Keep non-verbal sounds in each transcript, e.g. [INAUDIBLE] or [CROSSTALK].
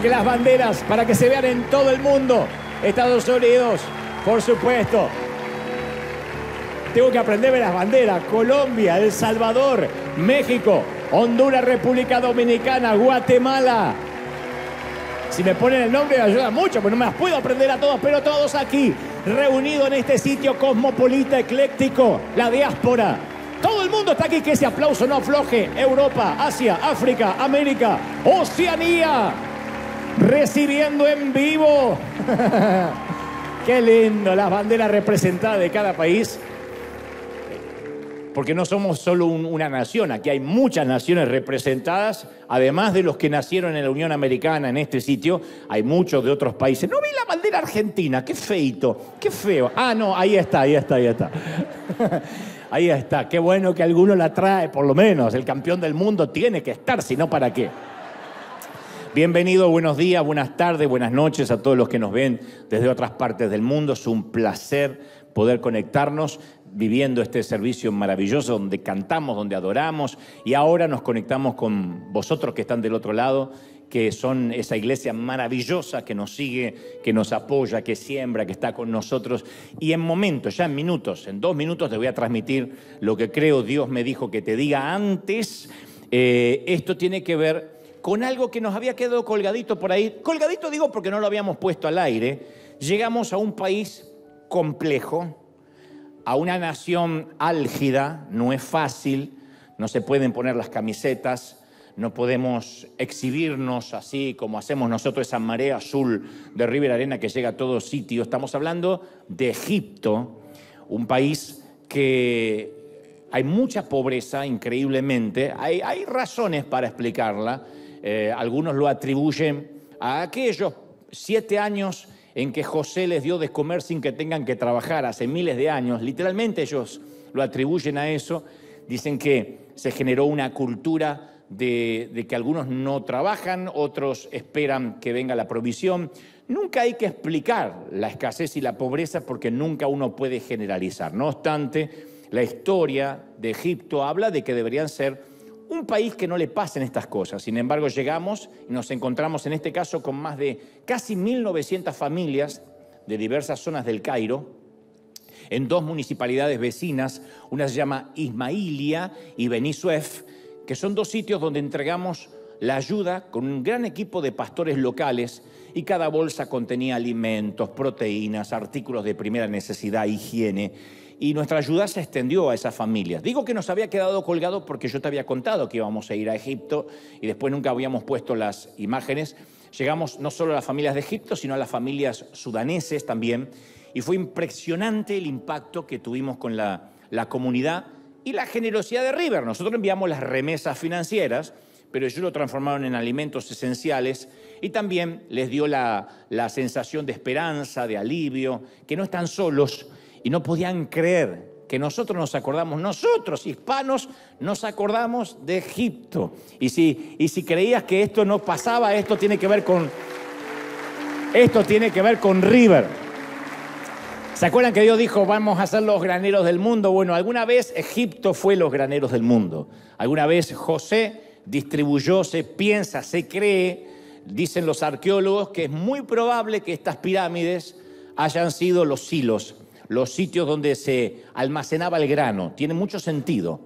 que las banderas para que se vean en todo el mundo. Estados Unidos, por supuesto. Tengo que aprenderme las banderas. Colombia, El Salvador, México, Honduras, República Dominicana, Guatemala. Si me ponen el nombre me ayuda mucho, pero no me las puedo aprender a todos, pero todos aquí, reunidos en este sitio cosmopolita, ecléctico, la diáspora. Todo el mundo está aquí, que ese aplauso no afloje. Europa, Asia, África, América, Oceanía recibiendo en vivo. [LAUGHS] Qué lindo, las banderas representadas de cada país. Porque no somos solo una nación, aquí hay muchas naciones representadas, además de los que nacieron en la Unión Americana, en este sitio, hay muchos de otros países. No vi la bandera argentina, qué feito, qué feo. Ah, no, ahí está, ahí está, ahí está. [LAUGHS] ahí está, qué bueno que alguno la trae, por lo menos. El campeón del mundo tiene que estar, si no, ¿para qué? Bienvenido, buenos días, buenas tardes, buenas noches a todos los que nos ven desde otras partes del mundo. Es un placer poder conectarnos viviendo este servicio maravilloso donde cantamos, donde adoramos y ahora nos conectamos con vosotros que están del otro lado que son esa iglesia maravillosa que nos sigue, que nos apoya, que siembra, que está con nosotros. Y en momentos, ya en minutos, en dos minutos te voy a transmitir lo que creo Dios me dijo que te diga antes. Eh, esto tiene que ver con algo que nos había quedado colgadito por ahí. Colgadito digo porque no lo habíamos puesto al aire. Llegamos a un país complejo, a una nación álgida, no es fácil, no se pueden poner las camisetas, no podemos exhibirnos así como hacemos nosotros esa marea azul de River Arena que llega a todo sitio. Estamos hablando de Egipto, un país que hay mucha pobreza, increíblemente, hay, hay razones para explicarla eh, algunos lo atribuyen a aquellos siete años en que José les dio de comer sin que tengan que trabajar hace miles de años. Literalmente ellos lo atribuyen a eso. Dicen que se generó una cultura de, que algunos no trabajan, otros esperan que venga la provisión. Nunca hay que explicar la escasez y la pobreza porque nunca uno puede generalizar. No obstante, la historia de Egipto habla de que deberían ser un país que no le pasen estas cosas. Sin embargo, llegamos y nos encontramos en este caso con más de casi 1.900 familias de diversas zonas del Cairo, en dos municipalidades vecinas, una se llama Ismailia y Suef, que son dos sitios donde entregamos la ayuda con un gran equipo de pastores locales y cada bolsa contenía alimentos, proteínas, artículos de primera necesidad, higiene y nuestra ayuda se extendió a esas familias. Digo que nos había quedado colgado porque yo te había contado que íbamos a ir a Egipto y después nunca habíamos puesto las imágenes. Llegamos no solo a las familias de Egipto, sino a las familias sudaneses también. Y fue impresionante el impacto que tuvimos con la, comunidad y la generosidad de River. Nosotros enviamos las remesas financieras, pero ellos lo transformaron en alimentos esenciales y también les dio la, la sensación de esperanza, de alivio, que no están solos, y no podían creer que nosotros nos acordamos, nosotros hispanos nos acordamos de Egipto. Y si, y si creías que esto no pasaba, esto tiene que ver con, esto tiene que ver con River. ¿Se acuerdan que Dios dijo, vamos a ser los graneros del mundo? Bueno, alguna vez Egipto fue los graneros del mundo. Alguna vez José distribuyó, se piensa, se cree, dicen los arqueólogos, que es muy probable que estas pirámides hayan sido los hilos los sitios donde se almacenaba el grano. Tiene mucho sentido.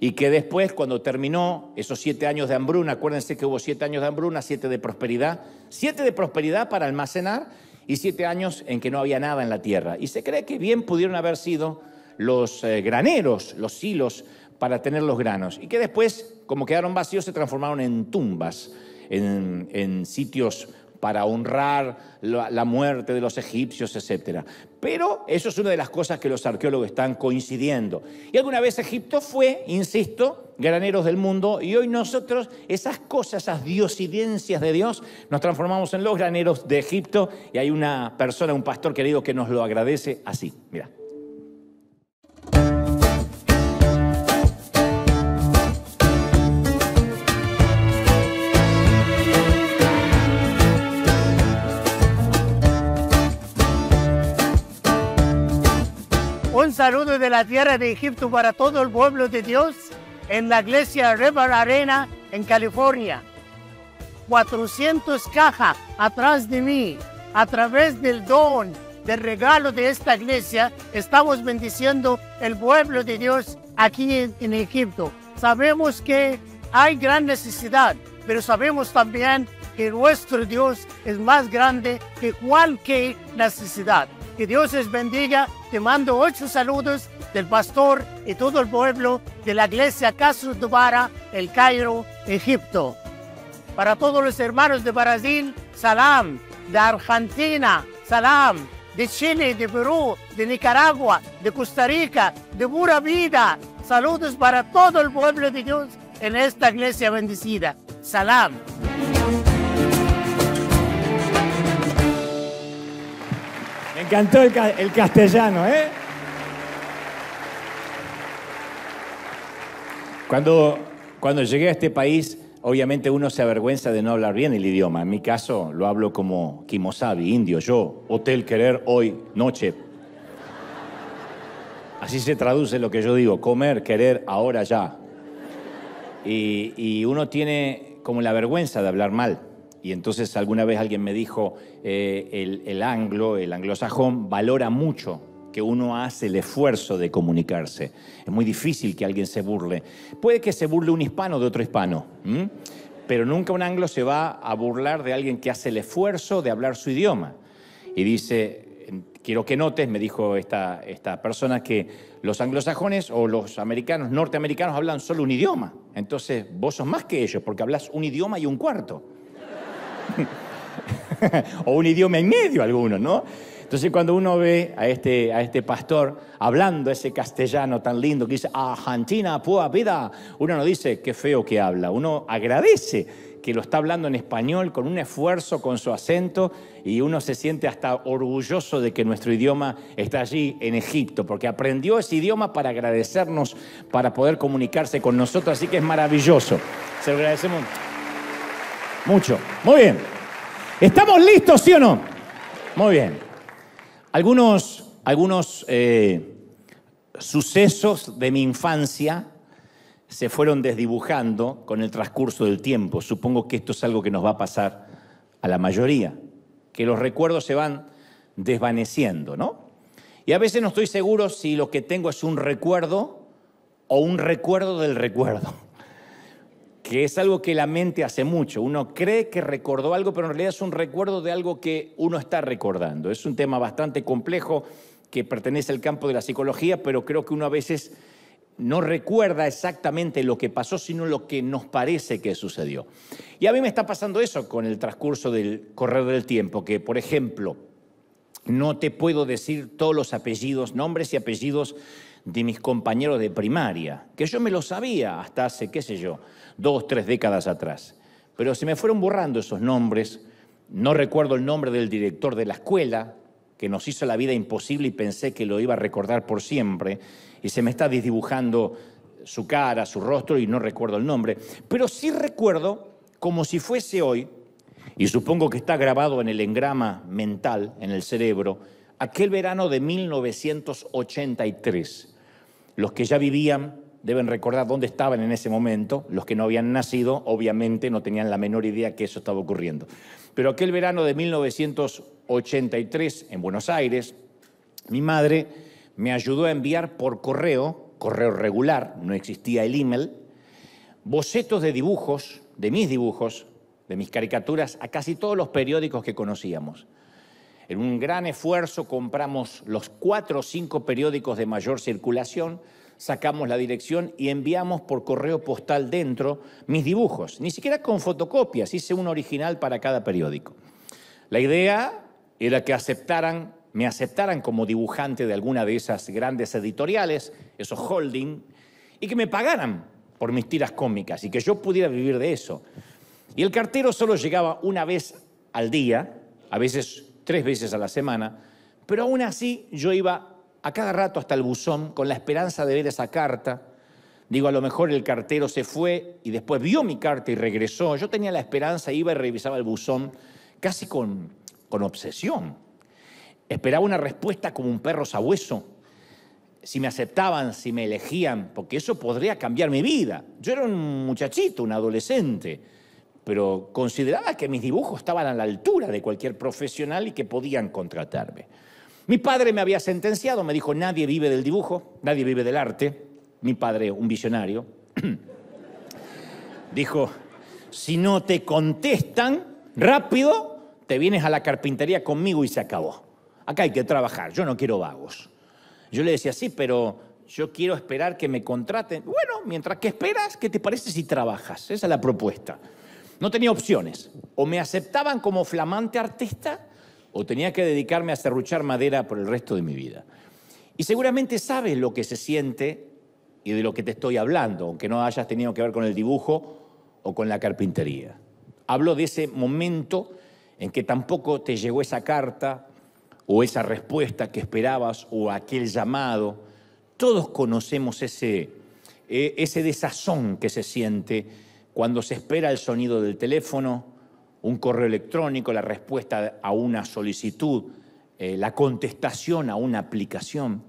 Y que después, cuando terminó esos siete años de hambruna, acuérdense que hubo siete años de hambruna, siete de prosperidad, siete de prosperidad para almacenar y siete años en que no había nada en la tierra. Y se cree que bien pudieron haber sido los eh, graneros, los silos para tener los granos. Y que después, como quedaron vacíos, se transformaron en tumbas, en, en sitios para honrar la, muerte de los egipcios, etc. Pero eso es una de las cosas que los arqueólogos están coincidiendo. Y alguna vez Egipto fue, insisto, graneros del mundo, y hoy nosotros esas cosas, esas diosidencias de Dios, nos transformamos en los graneros de Egipto, y hay una persona, un pastor querido que nos lo agradece así. Mira. saludo de la tierra de Egipto para todo el pueblo de Dios en la iglesia River Arena en California. 400 cajas atrás de mí, a través del don, del regalo de esta iglesia, estamos bendiciendo el pueblo de Dios aquí en, en Egipto. Sabemos que hay gran necesidad, pero sabemos también que nuestro Dios es más grande que cualquier necesidad. Que Dios les bendiga. Te mando ocho saludos del pastor y todo el pueblo de la iglesia Casus Dubara, El Cairo, Egipto. Para todos los hermanos de Brasil, salam. De Argentina, salam. De Chile, de Perú, de Nicaragua, de Costa Rica, de pura vida. Saludos para todo el pueblo de Dios en esta iglesia bendecida. Salam. Me encantó el, castellano, ¿eh? Cuando, cuando llegué a este país, obviamente uno se avergüenza de no hablar bien el idioma. En mi caso, lo hablo como kimosabi, indio. Yo, hotel querer hoy, noche. Así se traduce lo que yo digo, comer, querer, ahora ya. Y, y uno tiene como la vergüenza de hablar mal. Y entonces alguna vez alguien me dijo, eh, el, anglo, el anglosajón, valora mucho que uno hace el esfuerzo de comunicarse. Es muy difícil que alguien se burle. Puede que se burle un hispano de otro hispano, pero nunca un anglo se va a burlar de alguien que hace el esfuerzo de hablar su idioma. Y dice, quiero que notes, me dijo esta, esta persona, que los anglosajones o los americanos, norteamericanos, hablan solo un idioma. Entonces vos sos más que ellos porque hablas un idioma y un cuarto. [LAUGHS] o un idioma en medio alguno ¿no? Entonces cuando uno ve a este, a este pastor hablando ese castellano tan lindo que dice, Argentina, pua vida, uno no dice, qué feo que habla, uno agradece que lo está hablando en español con un esfuerzo, con su acento, y uno se siente hasta orgulloso de que nuestro idioma está allí en Egipto, porque aprendió ese idioma para agradecernos, para poder comunicarse con nosotros, así que es maravilloso. Se lo agradecemos. Mucho. Muy bien. ¿Estamos listos, sí o no? Muy bien. Algunos, algunos eh, sucesos de mi infancia se fueron desdibujando con el transcurso del tiempo. Supongo que esto es algo que nos va a pasar a la mayoría, que los recuerdos se van desvaneciendo, ¿no? Y a veces no estoy seguro si lo que tengo es un recuerdo o un recuerdo del recuerdo que es algo que la mente hace mucho. Uno cree que recordó algo, pero en realidad es un recuerdo de algo que uno está recordando. Es un tema bastante complejo que pertenece al campo de la psicología, pero creo que uno a veces no recuerda exactamente lo que pasó, sino lo que nos parece que sucedió. Y a mí me está pasando eso con el transcurso del correr del tiempo, que por ejemplo, no te puedo decir todos los apellidos, nombres y apellidos de mis compañeros de primaria, que yo me lo sabía hasta hace, qué sé yo, dos, tres décadas atrás. Pero se me fueron borrando esos nombres. No recuerdo el nombre del director de la escuela, que nos hizo la vida imposible y pensé que lo iba a recordar por siempre. Y se me está desdibujando su cara, su rostro y no recuerdo el nombre. Pero sí recuerdo, como si fuese hoy, y supongo que está grabado en el engrama mental, en el cerebro, aquel verano de 1983. Los que ya vivían deben recordar dónde estaban en ese momento. Los que no habían nacido, obviamente, no tenían la menor idea que eso estaba ocurriendo. Pero aquel verano de 1983, en Buenos Aires, mi madre me ayudó a enviar por correo, correo regular, no existía el email, bocetos de dibujos, de mis dibujos, de mis caricaturas, a casi todos los periódicos que conocíamos. En un gran esfuerzo compramos los cuatro o cinco periódicos de mayor circulación, sacamos la dirección y enviamos por correo postal dentro mis dibujos, ni siquiera con fotocopias, hice un original para cada periódico. La idea era que aceptaran, me aceptaran como dibujante de alguna de esas grandes editoriales, esos holding, y que me pagaran por mis tiras cómicas y que yo pudiera vivir de eso. Y el cartero solo llegaba una vez al día, a veces tres veces a la semana, pero aún así yo iba a cada rato hasta el buzón con la esperanza de ver esa carta. Digo, a lo mejor el cartero se fue y después vio mi carta y regresó. Yo tenía la esperanza, iba y revisaba el buzón casi con, con obsesión. Esperaba una respuesta como un perro sabueso. Si me aceptaban, si me elegían, porque eso podría cambiar mi vida. Yo era un muchachito, un adolescente pero consideraba que mis dibujos estaban a la altura de cualquier profesional y que podían contratarme. Mi padre me había sentenciado, me dijo, nadie vive del dibujo, nadie vive del arte. Mi padre, un visionario, [CLEARS THROAT] dijo, si no te contestan rápido, te vienes a la carpintería conmigo y se acabó. Acá hay que trabajar, yo no quiero vagos. Yo le decía, sí, pero yo quiero esperar que me contraten. Bueno, mientras que esperas, ¿qué te parece si trabajas? Esa es la propuesta. No tenía opciones. O me aceptaban como flamante artista o tenía que dedicarme a serruchar madera por el resto de mi vida. Y seguramente sabes lo que se siente y de lo que te estoy hablando, aunque no hayas tenido que ver con el dibujo o con la carpintería. Hablo de ese momento en que tampoco te llegó esa carta o esa respuesta que esperabas o aquel llamado. Todos conocemos ese, eh, ese desazón que se siente cuando se espera el sonido del teléfono, un correo electrónico, la respuesta a una solicitud, eh, la contestación a una aplicación.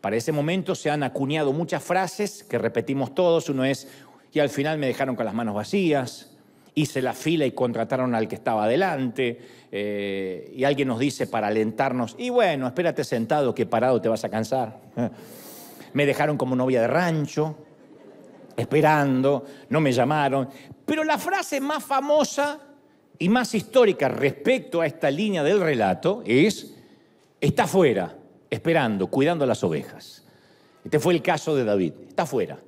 Para ese momento se han acuñado muchas frases que repetimos todos. Uno es, y al final me dejaron con las manos vacías, hice la fila y contrataron al que estaba adelante, eh, y alguien nos dice para alentarnos, y bueno, espérate sentado que parado te vas a cansar. [LAUGHS] me dejaron como novia de rancho, esperando, no me llamaron. Pero la frase más famosa y más histórica respecto a esta línea del relato es, está fuera, esperando, cuidando las ovejas. Este fue el caso de David, está fuera.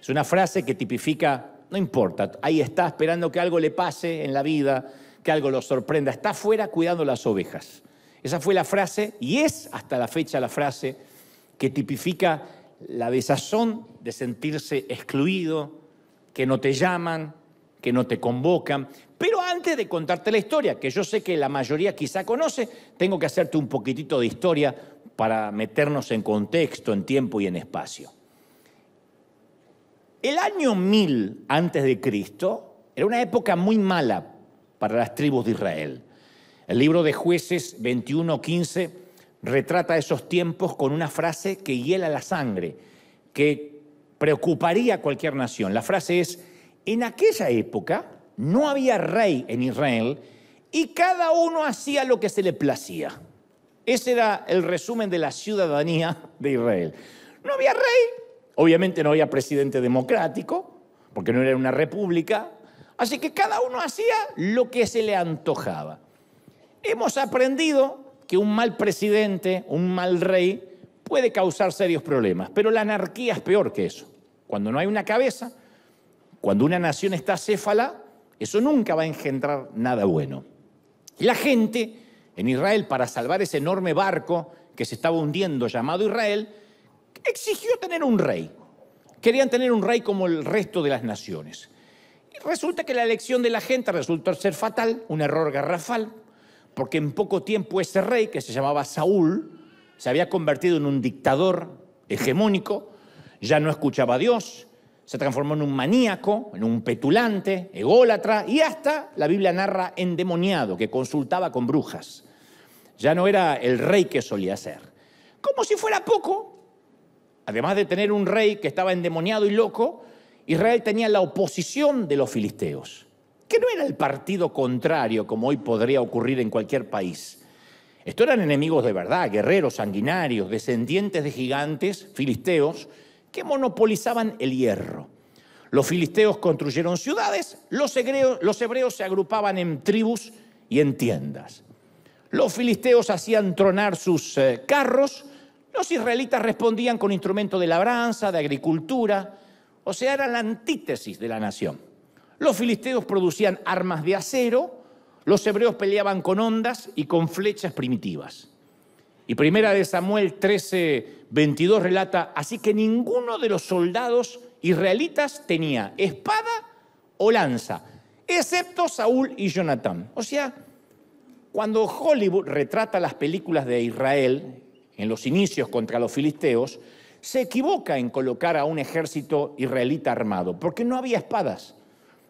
Es una frase que tipifica, no importa, ahí está esperando que algo le pase en la vida, que algo lo sorprenda, está fuera cuidando las ovejas. Esa fue la frase y es hasta la fecha la frase que tipifica la desazón de sentirse excluido, que no te llaman, que no te convocan. Pero antes de contarte la historia, que yo sé que la mayoría quizá conoce, tengo que hacerte un poquitito de historia para meternos en contexto, en tiempo y en espacio. El año 1000 antes de Cristo era una época muy mala para las tribus de Israel. El libro de Jueces 21:15 retrata esos tiempos con una frase que hiela la sangre, que preocuparía a cualquier nación. La frase es, en aquella época no había rey en Israel y cada uno hacía lo que se le placía. Ese era el resumen de la ciudadanía de Israel. No había rey, obviamente no había presidente democrático, porque no era una república, así que cada uno hacía lo que se le antojaba. Hemos aprendido que un mal presidente, un mal rey, puede causar serios problemas. Pero la anarquía es peor que eso. Cuando no hay una cabeza, cuando una nación está céfala, eso nunca va a engendrar nada bueno. La gente en Israel, para salvar ese enorme barco que se estaba hundiendo llamado Israel, exigió tener un rey. Querían tener un rey como el resto de las naciones. Y resulta que la elección de la gente resultó ser fatal, un error garrafal, porque en poco tiempo ese rey, que se llamaba Saúl, se había convertido en un dictador hegemónico, ya no escuchaba a Dios, se transformó en un maníaco, en un petulante, ególatra y hasta, la Biblia narra, endemoniado, que consultaba con brujas. Ya no era el rey que solía ser. Como si fuera poco, además de tener un rey que estaba endemoniado y loco, Israel tenía la oposición de los filisteos que no era el partido contrario, como hoy podría ocurrir en cualquier país. Esto eran enemigos de verdad, guerreros sanguinarios, descendientes de gigantes, filisteos, que monopolizaban el hierro. Los filisteos construyeron ciudades, los hebreos, se agrupaban en tribus y en tiendas. Los filisteos hacían tronar sus eh, carros, los israelitas respondían con instrumentos de labranza, de agricultura, o sea, era la antítesis de la nación. Los filisteos producían armas de acero, los hebreos peleaban con ondas y con flechas primitivas. Y primera de Samuel 13, 22 relata, así que ninguno de los soldados israelitas tenía espada o lanza, excepto Saúl y Jonatán. O sea, cuando Hollywood retrata las películas de Israel en los inicios contra los filisteos, se equivoca en colocar a un ejército israelita armado, porque no había espadas,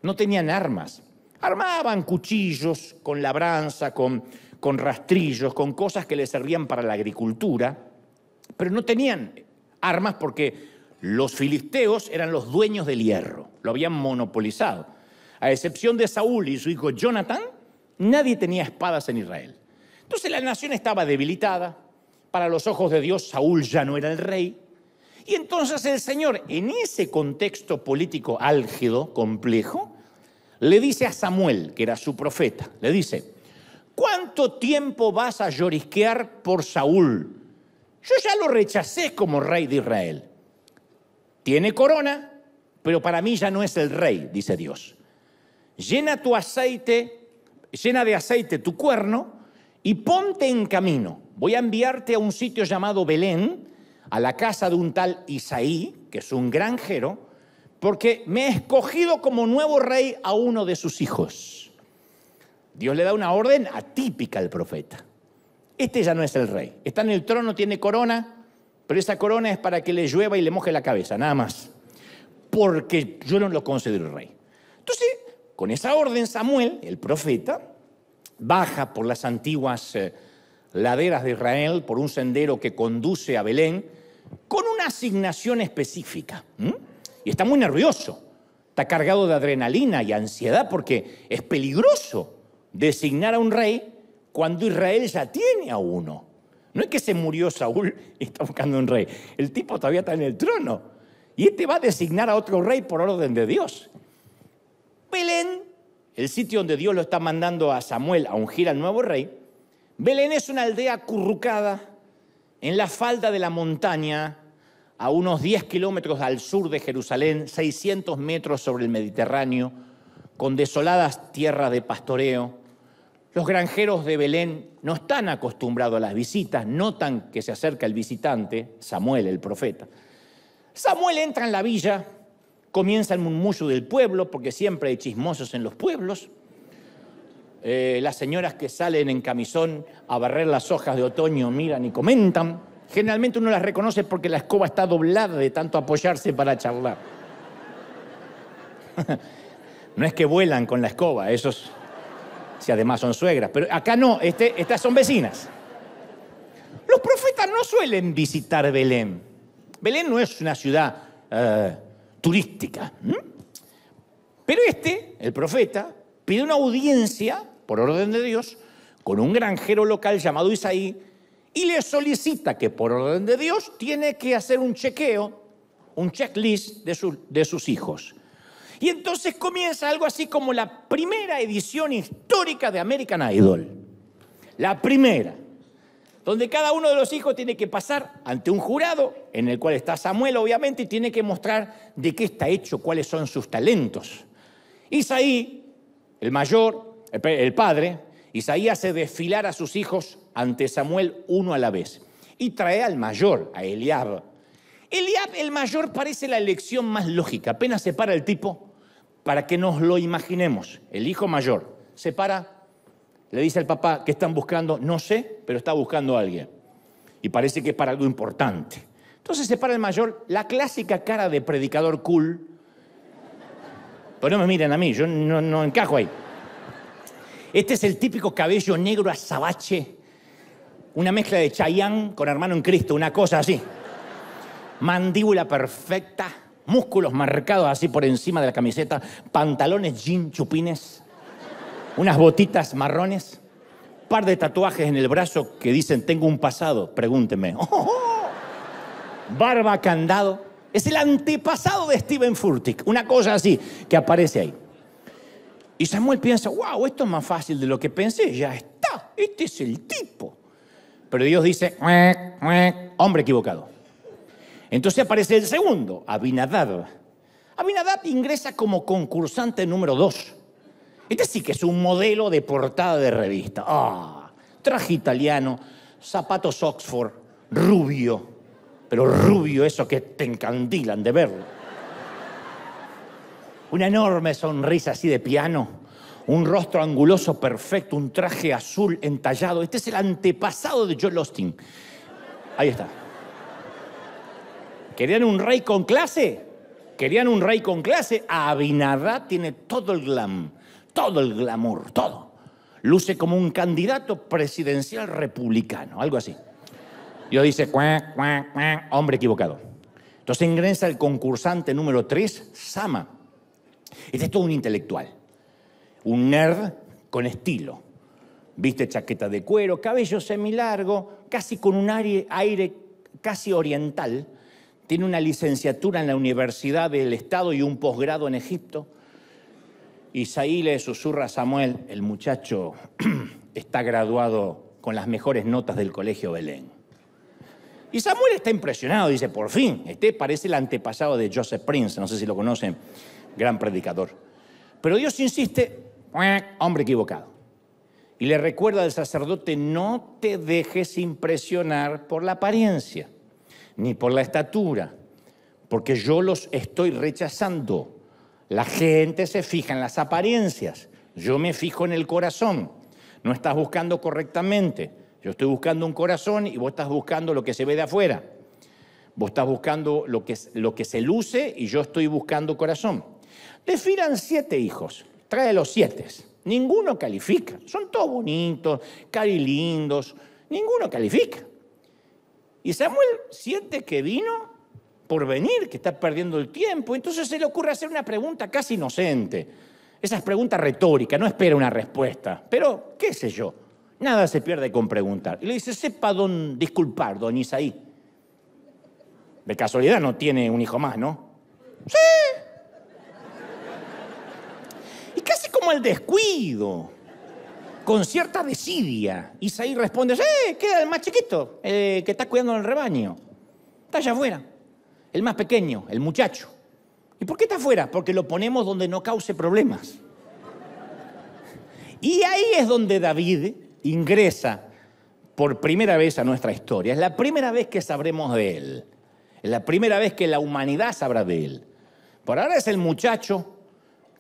no tenían armas. Armaban cuchillos con labranza, con, con rastrillos, con cosas que les servían para la agricultura, pero no tenían armas porque los filisteos eran los dueños del hierro, lo habían monopolizado. A excepción de Saúl y su hijo Jonathan, nadie tenía espadas en Israel. Entonces la nación estaba debilitada, para los ojos de Dios Saúl ya no era el rey, y entonces el Señor, en ese contexto político álgido, complejo, le dice a Samuel, que era su profeta, le dice, ¿cuánto tiempo vas a llorisquear por Saúl? Yo ya lo rechacé como rey de Israel. Tiene corona, pero para mí ya no es el rey, dice Dios. Llena tu aceite, llena de aceite tu cuerno y ponte en camino. Voy a enviarte a un sitio llamado Belén, a la casa de un tal Isaí, que es un granjero, porque me he escogido como nuevo rey a uno de sus hijos. Dios le da una orden atípica al profeta. Este ya no es el rey. Está en el trono, tiene corona, pero esa corona es para que le llueva y le moje la cabeza, nada más. Porque yo no lo considero rey. Entonces, con esa orden, Samuel, el profeta, baja por las antiguas eh, laderas de Israel, por un sendero que conduce a Belén, con una asignación específica y está muy nervioso. Está cargado de adrenalina y ansiedad porque es peligroso designar a un rey cuando Israel ya tiene a uno. No es que se murió Saúl y está buscando un rey. El tipo todavía está en el trono. Y este va a designar a otro rey por orden de Dios. Belén, el sitio donde Dios lo está mandando a Samuel a ungir al nuevo rey, Belén es una aldea currucada en la falda de la montaña a unos 10 kilómetros al sur de Jerusalén, 600 metros sobre el Mediterráneo, con desoladas tierras de pastoreo. Los granjeros de Belén no están acostumbrados a las visitas, notan que se acerca el visitante, Samuel el profeta. Samuel entra en la villa, comienza el murmullo del pueblo, porque siempre hay chismosos en los pueblos. Eh, las señoras que salen en camisón a barrer las hojas de otoño miran y comentan. Generalmente uno las reconoce porque la escoba está doblada de tanto apoyarse para charlar. [LAUGHS] no es que vuelan con la escoba, esos si además son suegras, pero acá no, este, estas son vecinas. Los profetas no suelen visitar Belén. Belén no es una ciudad eh, turística. Pero este, el profeta, pide una audiencia, por orden de Dios, con un granjero local llamado Isaí, y le solicita que por orden de Dios tiene que hacer un chequeo, un checklist de, de sus hijos. Y entonces comienza algo así como la primera edición histórica de American Idol. La primera, donde cada uno de los hijos tiene que pasar ante un jurado, en el cual está Samuel obviamente, y tiene que mostrar de qué está hecho, cuáles son sus talentos. Isaí, el mayor, el padre, Isaí hace desfilar a sus hijos ante Samuel uno a la vez. Y trae al mayor, a Eliab. Eliab, el mayor, parece la elección más lógica. Apenas se para el tipo para que nos lo imaginemos. El hijo mayor se para, le dice al papá que están buscando, no sé, pero está buscando a alguien. Y parece que es para algo importante. Entonces se para el mayor, la clásica cara de predicador cool. Pero no me miren a mí, yo no, encajo ahí. Este es el típico cabello negro azabache una mezcla de Chayanne con Hermano en Cristo, una cosa así. Mandíbula perfecta, músculos marcados así por encima de la camiseta, pantalones jean chupines, unas botitas marrones, par de tatuajes en el brazo que dicen tengo un pasado, pregúnteme. [LAUGHS] ¡Oh, oh! Barba candado. Es el antepasado de Steven Furtick, una cosa así que aparece ahí. Y Samuel piensa, wow, esto es más fácil de lo que pensé, ya está, este es el tipo. Pero Dios dice, hombre equivocado. Entonces aparece el segundo, Abinadab. Abinadab ingresa como concursante número dos. Este sí que es un modelo de portada de revista. Ah, traje italiano, zapatos Oxford, rubio, pero rubio eso que te encandilan de verlo. Una enorme sonrisa así de piano un rostro anguloso perfecto, un traje azul entallado. Este es el antepasado de John Austin. Ahí está. ¿Querían un rey con clase? ¿Querían un rey con clase? Abinadá tiene todo el glam, todo el glamour, todo. Luce como un candidato presidencial republicano, algo así. Yo dice, hombre equivocado. Entonces ingresa el concursante número 3, Sama. Este es todo un intelectual un nerd con estilo. Viste chaqueta de cuero, cabello semilargo, casi con un aire, aire casi oriental. Tiene una licenciatura en la Universidad del Estado y un posgrado en Egipto. Isaí le susurra a Samuel, el muchacho [CLEARS THROAT] está graduado con las mejores notas del Colegio Belén. Y Samuel está impresionado, dice, por fin, este parece el antepasado de Joseph Prince, no sé si lo conocen, gran predicador. Pero Dios insiste, hombre equivocado. Y le recuerda al sacerdote, no te dejes impresionar por la apariencia, ni por la estatura, porque yo los estoy rechazando. La gente se fija en las apariencias, yo me fijo en el corazón. No estás buscando correctamente. Yo estoy buscando un corazón y vos estás buscando lo que se ve de afuera. Vos estás buscando lo que, lo que se luce y yo estoy buscando corazón. firan siete hijos trae los siete. Ninguno califica. Son todos bonitos, cari lindos Ninguno califica. Y Samuel siente que vino por venir, que está perdiendo el tiempo. Entonces se le ocurre hacer una pregunta casi inocente. Esas preguntas retóricas, no espera una respuesta. Pero, qué sé yo, nada se pierde con preguntar. Y le dice, sepa don, disculpar, don Isaí. De casualidad no tiene un hijo más, ¿no? Sí, el descuido, con cierta desidia. Isaí responde, ¡eh! Queda el más chiquito, que está cuidando el rebaño. Está allá afuera, el más pequeño, el muchacho. ¿Y por qué está afuera? Porque lo ponemos donde no cause problemas. Y ahí es donde David ingresa por primera vez a nuestra historia. Es la primera vez que sabremos de él. Es la primera vez que la humanidad sabrá de él. Por ahora es el muchacho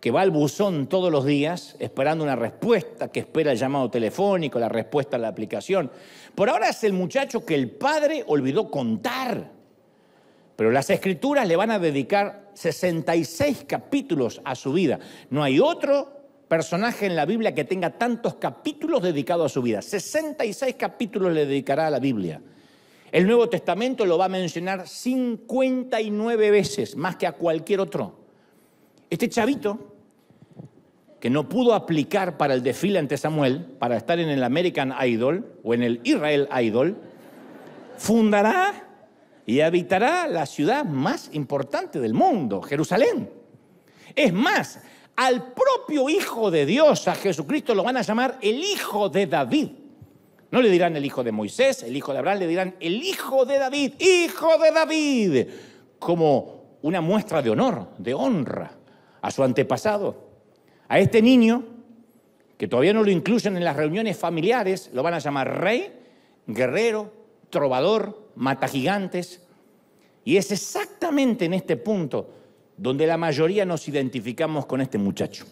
que va al buzón todos los días esperando una respuesta, que espera el llamado telefónico, la respuesta a la aplicación. Por ahora es el muchacho que el padre olvidó contar. Pero las escrituras le van a dedicar 66 capítulos a su vida. No hay otro personaje en la Biblia que tenga tantos capítulos dedicados a su vida. 66 capítulos le dedicará a la Biblia. El Nuevo Testamento lo va a mencionar 59 veces, más que a cualquier otro. Este chavito, que no pudo aplicar para el desfile ante Samuel, para estar en el American Idol o en el Israel Idol, fundará y habitará la ciudad más importante del mundo, Jerusalén. Es más, al propio Hijo de Dios, a Jesucristo, lo van a llamar el Hijo de David. No le dirán el Hijo de Moisés, el Hijo de Abraham, le dirán el Hijo de David, Hijo de David, como una muestra de honor, de honra a su antepasado. A este niño, que todavía no lo incluyen en las reuniones familiares, lo van a llamar rey, guerrero, trovador, mata gigantes. Y es exactamente en este punto donde la mayoría nos identificamos con este muchacho.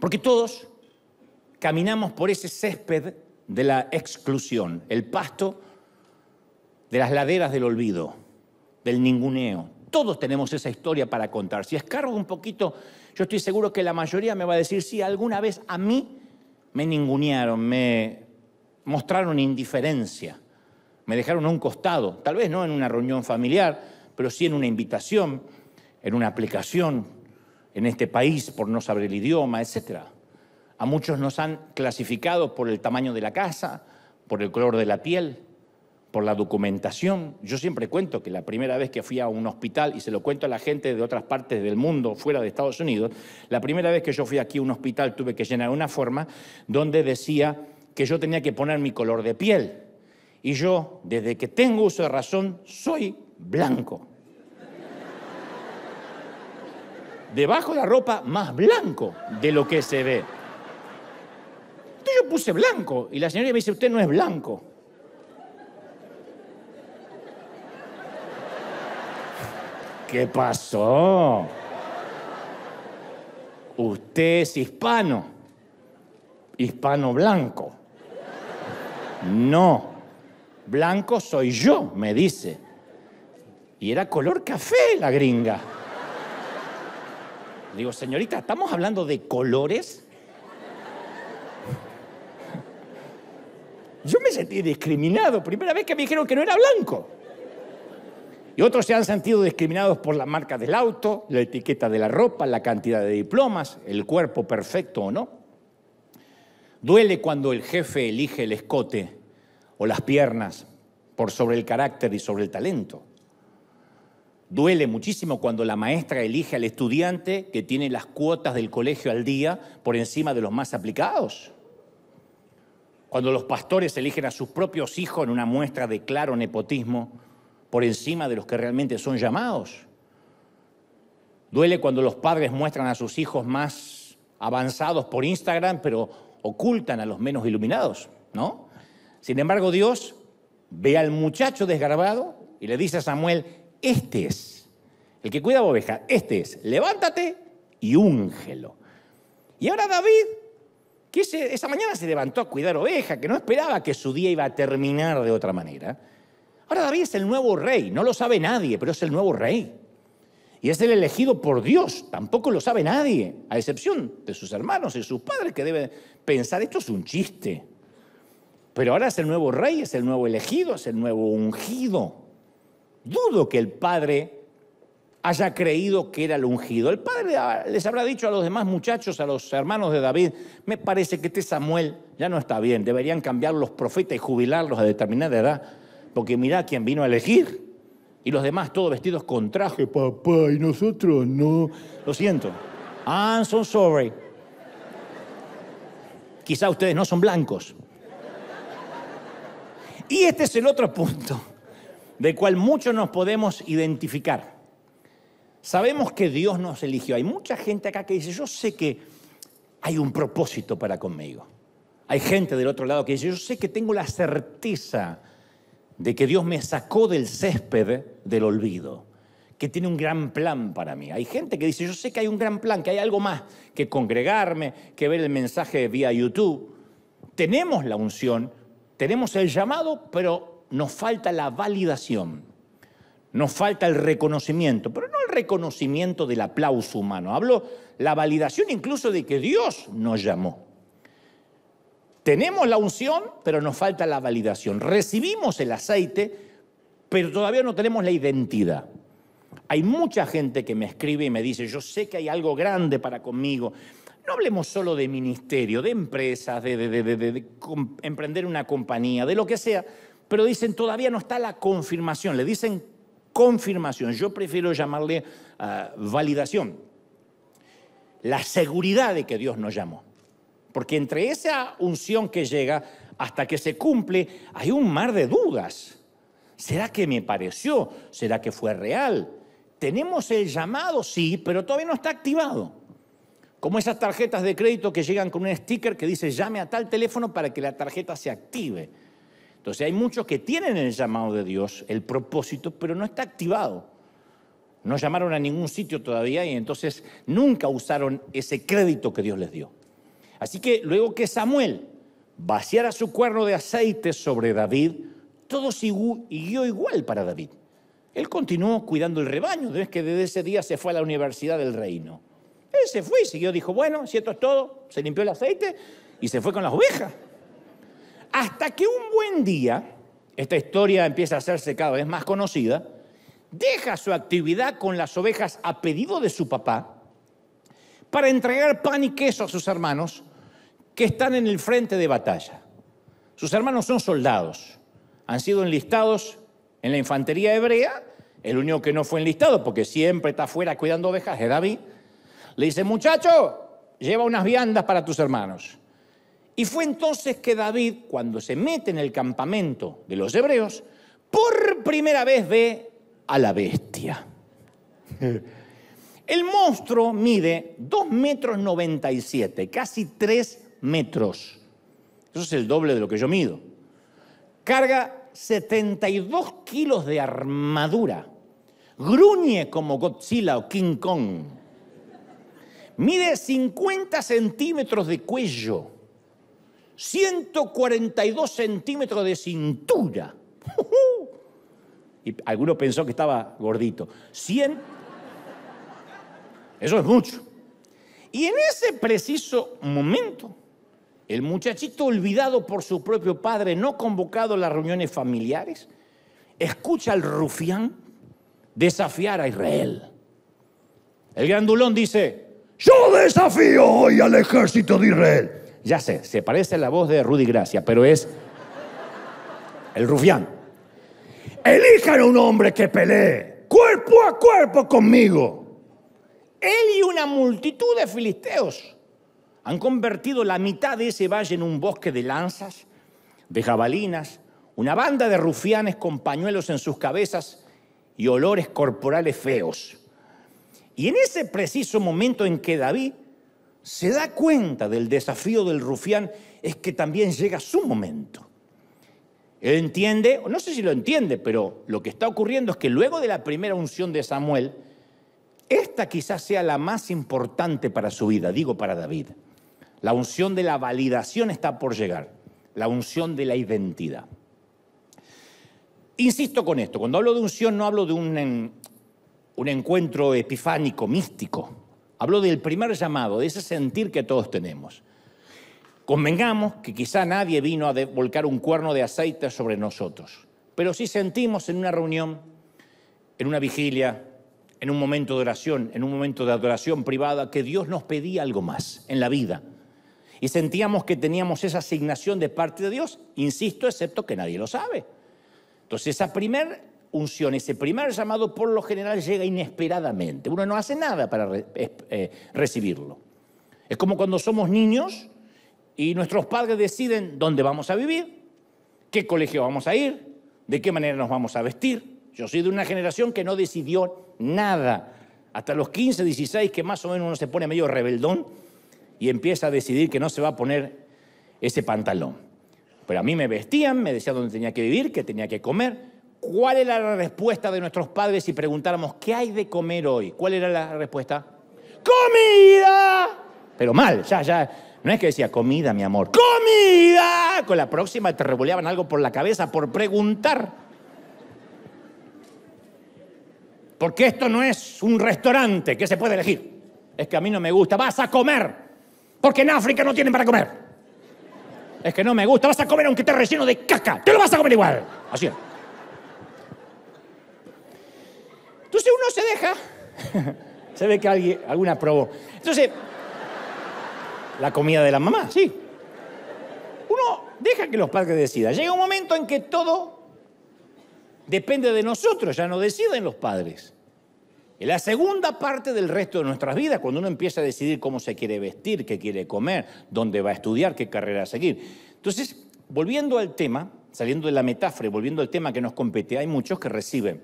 Porque todos caminamos por ese césped de la exclusión, el pasto de las laderas del olvido, del ninguneo. Todos tenemos esa historia para contar. Si escargo un poquito, yo estoy seguro que la mayoría me va a decir, sí, alguna vez a mí me ningunearon, me mostraron indiferencia, me dejaron a un costado, tal vez no en una reunión familiar, pero sí en una invitación, en una aplicación, en este país por no saber el idioma, etcétera. A muchos nos han clasificado por el tamaño de la casa, por el color de la piel, por la documentación. Yo siempre cuento que la primera vez que fui a un hospital, y se lo cuento a la gente de otras partes del mundo, fuera de Estados Unidos, la primera vez que yo fui aquí a un hospital tuve que llenar una forma donde decía que yo tenía que poner mi color de piel. Y yo, desde que tengo uso de razón, soy blanco. Debajo de la ropa, más blanco de lo que se ve. Entonces yo puse blanco y la señora me dice, usted no es blanco. ¿Qué pasó? Usted es hispano, hispano blanco. No, blanco soy yo, me dice. Y era color café la gringa. Digo, señorita, ¿estamos hablando de colores? Yo me sentí discriminado. Primera vez que me dijeron que no era blanco. Y otros se han sentido discriminados por la marca del auto, la etiqueta de la ropa, la cantidad de diplomas, el cuerpo perfecto o no. Duele cuando el jefe elige el escote o las piernas por sobre el carácter y sobre el talento. Duele muchísimo cuando la maestra elige al estudiante que tiene las cuotas del colegio al día por encima de los más aplicados. Cuando los pastores eligen a sus propios hijos en una muestra de claro nepotismo por encima de los que realmente son llamados. Duele cuando los padres muestran a sus hijos más avanzados por Instagram, pero ocultan a los menos iluminados, ¿no? Sin embargo, Dios ve al muchacho desgarbado y le dice a Samuel, este es, el que cuida oveja, este es, levántate y úngelo. Y ahora David, que esa mañana se levantó a cuidar oveja, que no esperaba que su día iba a terminar de otra manera, Ahora David es el nuevo rey, no lo sabe nadie, pero es el nuevo rey. Y es el elegido por Dios, tampoco lo sabe nadie, a excepción de sus hermanos y sus padres que deben pensar, esto es un chiste. Pero ahora es el nuevo rey, es el nuevo elegido, es el nuevo ungido. Dudo que el padre haya creído que era el ungido. El padre les habrá dicho a los demás muchachos, a los hermanos de David, me parece que este Samuel ya no está bien, deberían cambiar los profetas y jubilarlos a determinada edad porque mira quién vino a elegir. Y los demás todos vestidos con traje, papá, y nosotros no. Lo siento. I'm ah, so sorry. Quizá ustedes no son blancos. Y este es el otro punto del cual muchos nos podemos identificar. Sabemos que Dios nos eligió. Hay mucha gente acá que dice, yo sé que hay un propósito para conmigo. Hay gente del otro lado que dice, yo sé que tengo la certeza de que Dios me sacó del césped del olvido, que tiene un gran plan para mí. Hay gente que dice, yo sé que hay un gran plan, que hay algo más que congregarme, que ver el mensaje vía YouTube. Tenemos la unción, tenemos el llamado, pero nos falta la validación, nos falta el reconocimiento, pero no el reconocimiento del aplauso humano, hablo la validación incluso de que Dios nos llamó. Tenemos la unción, pero nos falta la validación. Recibimos el aceite, pero todavía no tenemos la identidad. Hay mucha gente que me escribe y me dice, yo sé que hay algo grande para conmigo. No hablemos solo de ministerio, de empresas, de, emprender una compañía, de lo que sea, pero dicen, todavía no está la confirmación. Le dicen confirmación, yo prefiero llamarle ah, validación. La seguridad de que Dios nos llamó. Porque entre esa unción que llega hasta que se cumple hay un mar de dudas. ¿Será que me pareció? ¿Será que fue real? Tenemos el llamado, sí, pero todavía no está activado. Como esas tarjetas de crédito que llegan con un sticker que dice llame a tal teléfono para que la tarjeta se active. Entonces hay muchos que tienen el llamado de Dios, el propósito, pero no está activado. No llamaron a ningún sitio todavía y entonces nunca usaron ese crédito que Dios les dio. Así que luego que Samuel vaciara su cuerno de aceite sobre David, todo siguió igual para David. Él continuó cuidando el rebaño, de que desde ese día se fue a la universidad del reino. Él se fue y siguió, dijo, bueno, si esto es todo, se limpió el aceite y se fue con las ovejas. Hasta que un buen día, esta historia empieza a hacerse cada vez más conocida, deja su actividad con las ovejas a pedido de su papá para entregar pan y queso a sus hermanos que están en el frente de batalla. Sus hermanos son soldados, han sido enlistados en la infantería hebrea, el único que no fue enlistado, porque siempre está afuera cuidando ovejas, es David. Le dice, muchacho, lleva unas viandas para tus hermanos. Y fue entonces que David, cuando se mete en el campamento de los hebreos, por primera vez ve a la bestia. [LAUGHS] El monstruo mide 2 metros 97, casi 3 metros. Eso es el doble de lo que yo mido. Carga 72 kilos de armadura. Gruñe como Godzilla o King Kong. Mide 50 centímetros de cuello. 142 centímetros de cintura. [LAUGHS] Y alguno pensó que estaba gordito. 100 eso es mucho. Y en ese preciso momento, el muchachito olvidado por su propio padre, no convocado a las reuniones familiares, escucha al rufián desafiar a Israel. El grandulón dice, yo desafío hoy al ejército de Israel. Ya sé, se parece a la voz de Rudy Gracia, pero es el rufián. Elijan a un hombre que pelee cuerpo a cuerpo conmigo. Él y una multitud de filisteos han convertido la mitad de ese valle en un bosque de lanzas, de jabalinas, una banda de rufianes con pañuelos en sus cabezas y olores corporales feos. Y en ese preciso momento en que David se da cuenta del desafío del rufián, es que también llega su momento. Él entiende, no sé si lo entiende, pero lo que está ocurriendo es que luego de la primera unción de Samuel, esta quizás sea la más importante para su vida, digo para David. La unción de la validación está por llegar, la unción de la identidad. Insisto con esto, cuando hablo de unción no hablo de un, un encuentro epifánico, místico, hablo del primer llamado, de ese sentir que todos tenemos. Convengamos que quizá nadie vino a volcar un cuerno de aceite sobre nosotros, pero sí sentimos en una reunión, en una vigilia, en un momento de oración, en un momento de adoración privada, que Dios nos pedía algo más en la vida. Y sentíamos que teníamos esa asignación de parte de Dios, insisto, excepto que nadie lo sabe. Entonces esa primer unción, ese primer llamado por lo general llega inesperadamente. Uno no hace nada para eh, recibirlo. Es como cuando somos niños y nuestros padres deciden dónde vamos a vivir, qué colegio vamos a ir, de qué manera nos vamos a vestir, yo soy de una generación que no decidió nada. Hasta los 15, 16, que más o menos uno se pone medio rebeldón y empieza a decidir que no se va a poner ese pantalón. Pero a mí me vestían, me decían dónde tenía que vivir, qué tenía que comer. ¿Cuál era la respuesta de nuestros padres si preguntáramos qué hay de comer hoy? ¿Cuál era la respuesta? ¡Comida! Pero mal, ya, ya. No es que decía comida, mi amor. ¡Comida! Con la próxima te revoleaban algo por la cabeza por preguntar. Porque esto no es un restaurante que se puede elegir. Es que a mí no me gusta. Vas a comer. Porque en África no tienen para comer. Es que no me gusta. Vas a comer aunque te relleno de caca. Te lo vas a comer igual. Así es. Entonces uno se deja. [LAUGHS] se ve que alguien, alguna probó. Entonces, la comida de la mamá, sí. Uno deja que los padres decidan. Llega un momento en que todo depende de nosotros, ya no deciden los padres. En la segunda parte del resto de nuestras vidas, cuando uno empieza a decidir cómo se quiere vestir, qué quiere comer, dónde va a estudiar, qué carrera seguir. Entonces, volviendo al tema, saliendo de la metáfora volviendo al tema que nos compete, hay muchos que reciben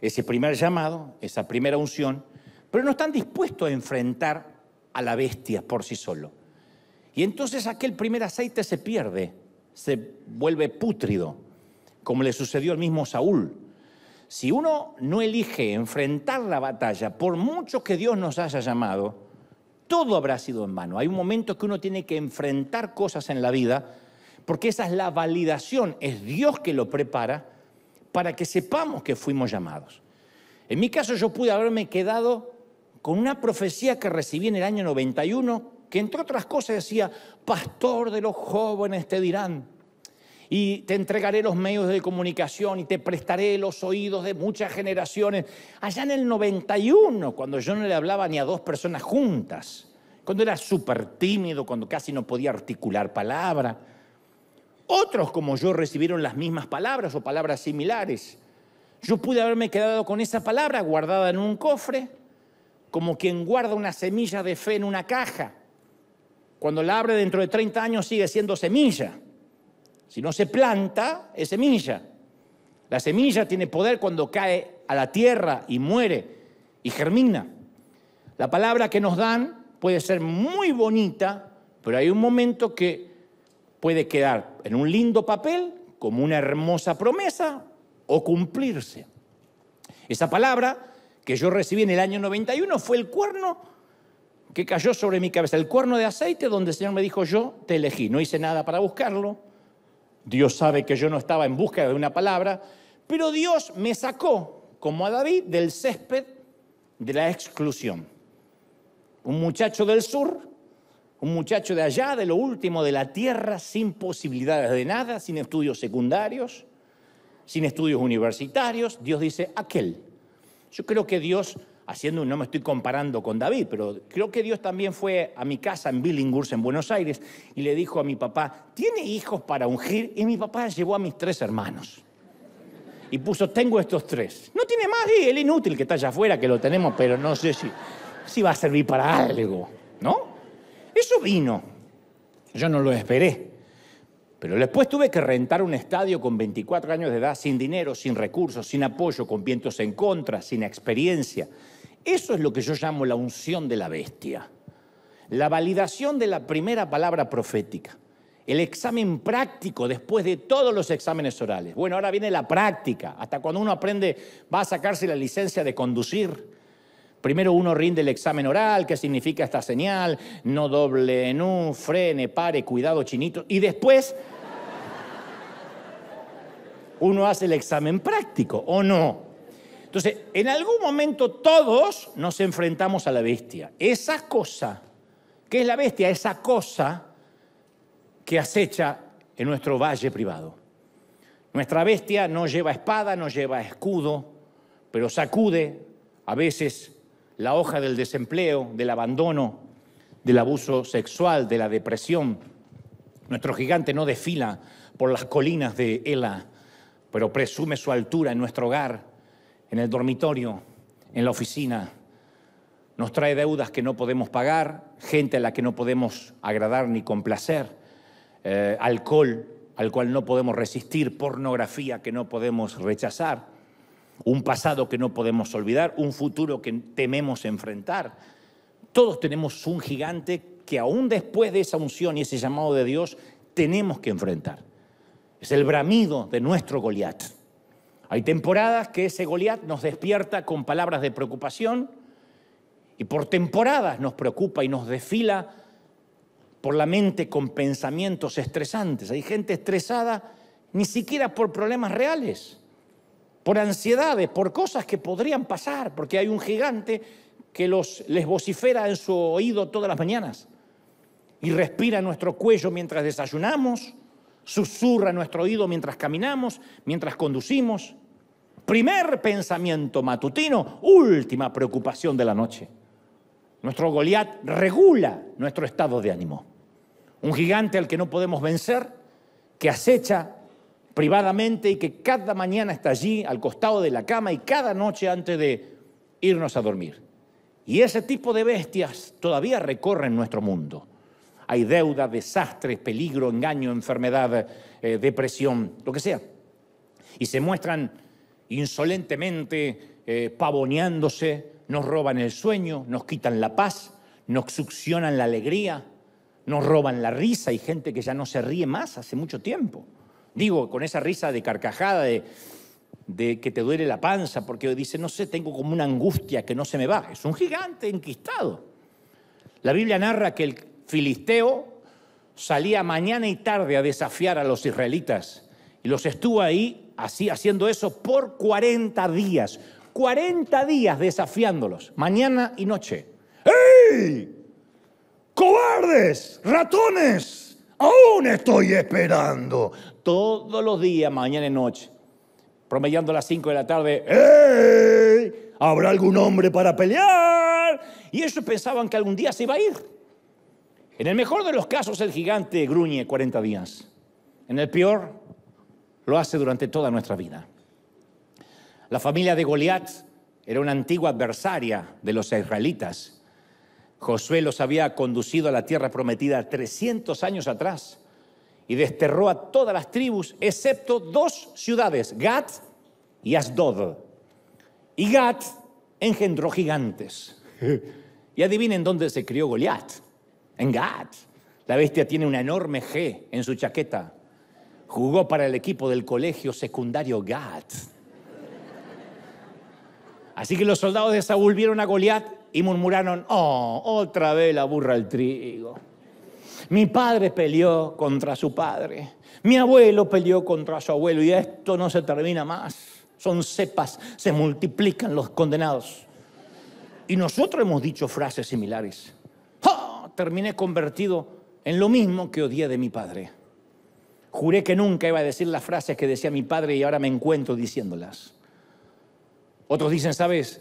ese primer llamado, esa primera unción, pero no están dispuestos a enfrentar a la bestia por sí solo. Y entonces aquel primer aceite se pierde, se vuelve pútrido como le sucedió al mismo Saúl. Si uno no elige enfrentar la batalla, por mucho que Dios nos haya llamado, todo habrá sido en vano. Hay un momento que uno tiene que enfrentar cosas en la vida, porque esa es la validación, es Dios que lo prepara para que sepamos que fuimos llamados. En mi caso yo pude haberme quedado con una profecía que recibí en el año 91, que entre otras cosas decía, pastor de los jóvenes te dirán, y te entregaré los medios de comunicación y te prestaré los oídos de muchas generaciones. Allá en el 91, cuando yo no le hablaba ni a dos personas juntas, cuando era súper tímido, cuando casi no podía articular palabra. Otros como yo recibieron las mismas palabras o palabras similares. Yo pude haberme quedado con esa palabra guardada en un cofre, como quien guarda una semilla de fe en una caja. Cuando la abre dentro de 30 años sigue siendo semilla. Si no se planta, es semilla. La semilla tiene poder cuando cae a la tierra y muere y germina. La palabra que nos dan puede ser muy bonita, pero hay un momento que puede quedar en un lindo papel, como una hermosa promesa, o cumplirse. Esa palabra que yo recibí en el año 91 fue el cuerno que cayó sobre mi cabeza, el cuerno de aceite donde el Señor me dijo, yo te elegí. No hice nada para buscarlo, Dios sabe que yo no estaba en búsqueda de una palabra, pero Dios me sacó, como a David, del césped de la exclusión. Un muchacho del sur, un muchacho de allá, de lo último de la tierra, sin posibilidades de nada, sin estudios secundarios, sin estudios universitarios, Dios dice, aquel. Yo creo que Dios haciendo, no me estoy comparando con David, pero creo que Dios también fue a mi casa en Billinghurst, en Buenos Aires, y le dijo a mi papá, ¿tiene hijos para ungir? Y mi papá llevó a mis tres hermanos. Y puso, tengo estos tres. No tiene más, y el inútil que está allá afuera, que lo tenemos, pero no sé si, si va a servir para algo, ¿no? Eso vino. Yo no lo esperé. Pero después tuve que rentar un estadio con 24 años de edad, sin dinero, sin recursos, sin apoyo, con vientos en contra, sin experiencia. Eso es lo que yo llamo la unción de la bestia. La validación de la primera palabra profética. El examen práctico después de todos los exámenes orales. Bueno, ahora viene la práctica. Hasta cuando uno aprende, va a sacarse la licencia de conducir Primero uno rinde el examen oral, qué significa esta señal, no doble en frene, pare, cuidado chinito, y después uno hace el examen práctico, ¿o no? Entonces, en algún momento todos nos enfrentamos a la bestia. Esa cosa, ¿qué es la bestia? Esa cosa que acecha en nuestro valle privado. Nuestra bestia no lleva espada, no lleva escudo, pero sacude a veces la hoja del desempleo, del abandono, del abuso sexual, de la depresión. Nuestro gigante no desfila por las colinas de Ela, pero presume su altura en nuestro hogar, en el dormitorio, en la oficina. Nos trae deudas que no podemos pagar, gente a la que no podemos agradar ni complacer, eh, alcohol al cual no podemos resistir, pornografía que no podemos rechazar, un pasado que no podemos olvidar, un futuro que tememos enfrentar. Todos tenemos un gigante que aún después de esa unción y ese llamado de Dios tenemos que enfrentar. Es el bramido de nuestro Goliat. Hay temporadas que ese Goliat nos despierta con palabras de preocupación y por temporadas nos preocupa y nos desfila por la mente con pensamientos estresantes. Hay gente estresada ni siquiera por problemas reales por ansiedades, por cosas que podrían pasar, porque hay un gigante que les vocifera en su oído todas las mañanas y respira en nuestro cuello mientras desayunamos, susurra en nuestro oído mientras caminamos, mientras conducimos. Primer pensamiento matutino, última preocupación de la noche. Nuestro Goliat regula nuestro estado de ánimo. Un gigante al que no podemos vencer, que acecha, privadamente y que cada mañana está allí al costado de la cama y cada noche antes de irnos a dormir. Y ese tipo de bestias todavía recorren nuestro mundo. Hay deuda, desastres, peligro, engaño, enfermedad, eh, depresión, lo que sea. Y se muestran insolentemente, eh, pavoneándose, nos roban el sueño, nos quitan la paz, nos succionan la alegría, nos roban la risa. y gente que ya no se ríe más hace mucho tiempo. Digo, con esa risa de carcajada, de, que te duele la panza, porque dice, no sé, tengo como una angustia que no se me va. Es un gigante enquistado. La Biblia narra que el filisteo salía mañana y tarde a desafiar a los israelitas y los estuvo ahí así haciendo eso por 40 días. 40 días desafiándolos, mañana y noche. ¡Ey! ¡Cobardes! ¡Ratones! Aún estoy esperando todos los días, mañana y noche, promediando a las 5 de la tarde, ¿Habrá algún hombre para pelear? Y ellos pensaban que algún día se iba a ir. En el mejor de los casos, el gigante gruñe 40 días. En el peor, lo hace durante toda nuestra vida. La familia de Goliat era una antigua adversaria de los israelitas. Josué los había conducido a la tierra prometida 300 años atrás y desterró a todas las tribus, excepto dos ciudades, Gat y Asdod. Y Gat engendró gigantes. y adivinen dónde se crió Goliat. En Gat. La bestia tiene una enorme G en su chaqueta. Jugó para el equipo del colegio secundario Gat. Así que los soldados de Saúl vieron a Goliat y murmuraron, oh, otra vez la burra el trigo. Mi padre peleó contra su padre. Mi abuelo peleó contra su abuelo. Y esto no se termina más. Son cepas, se multiplican los condenados. Y nosotros hemos dicho frases similares. Terminé convertido en lo mismo que odié de mi padre. Juré que nunca iba a decir las frases que decía mi padre y ahora me encuentro diciéndolas. Otros dicen, ¿sabes?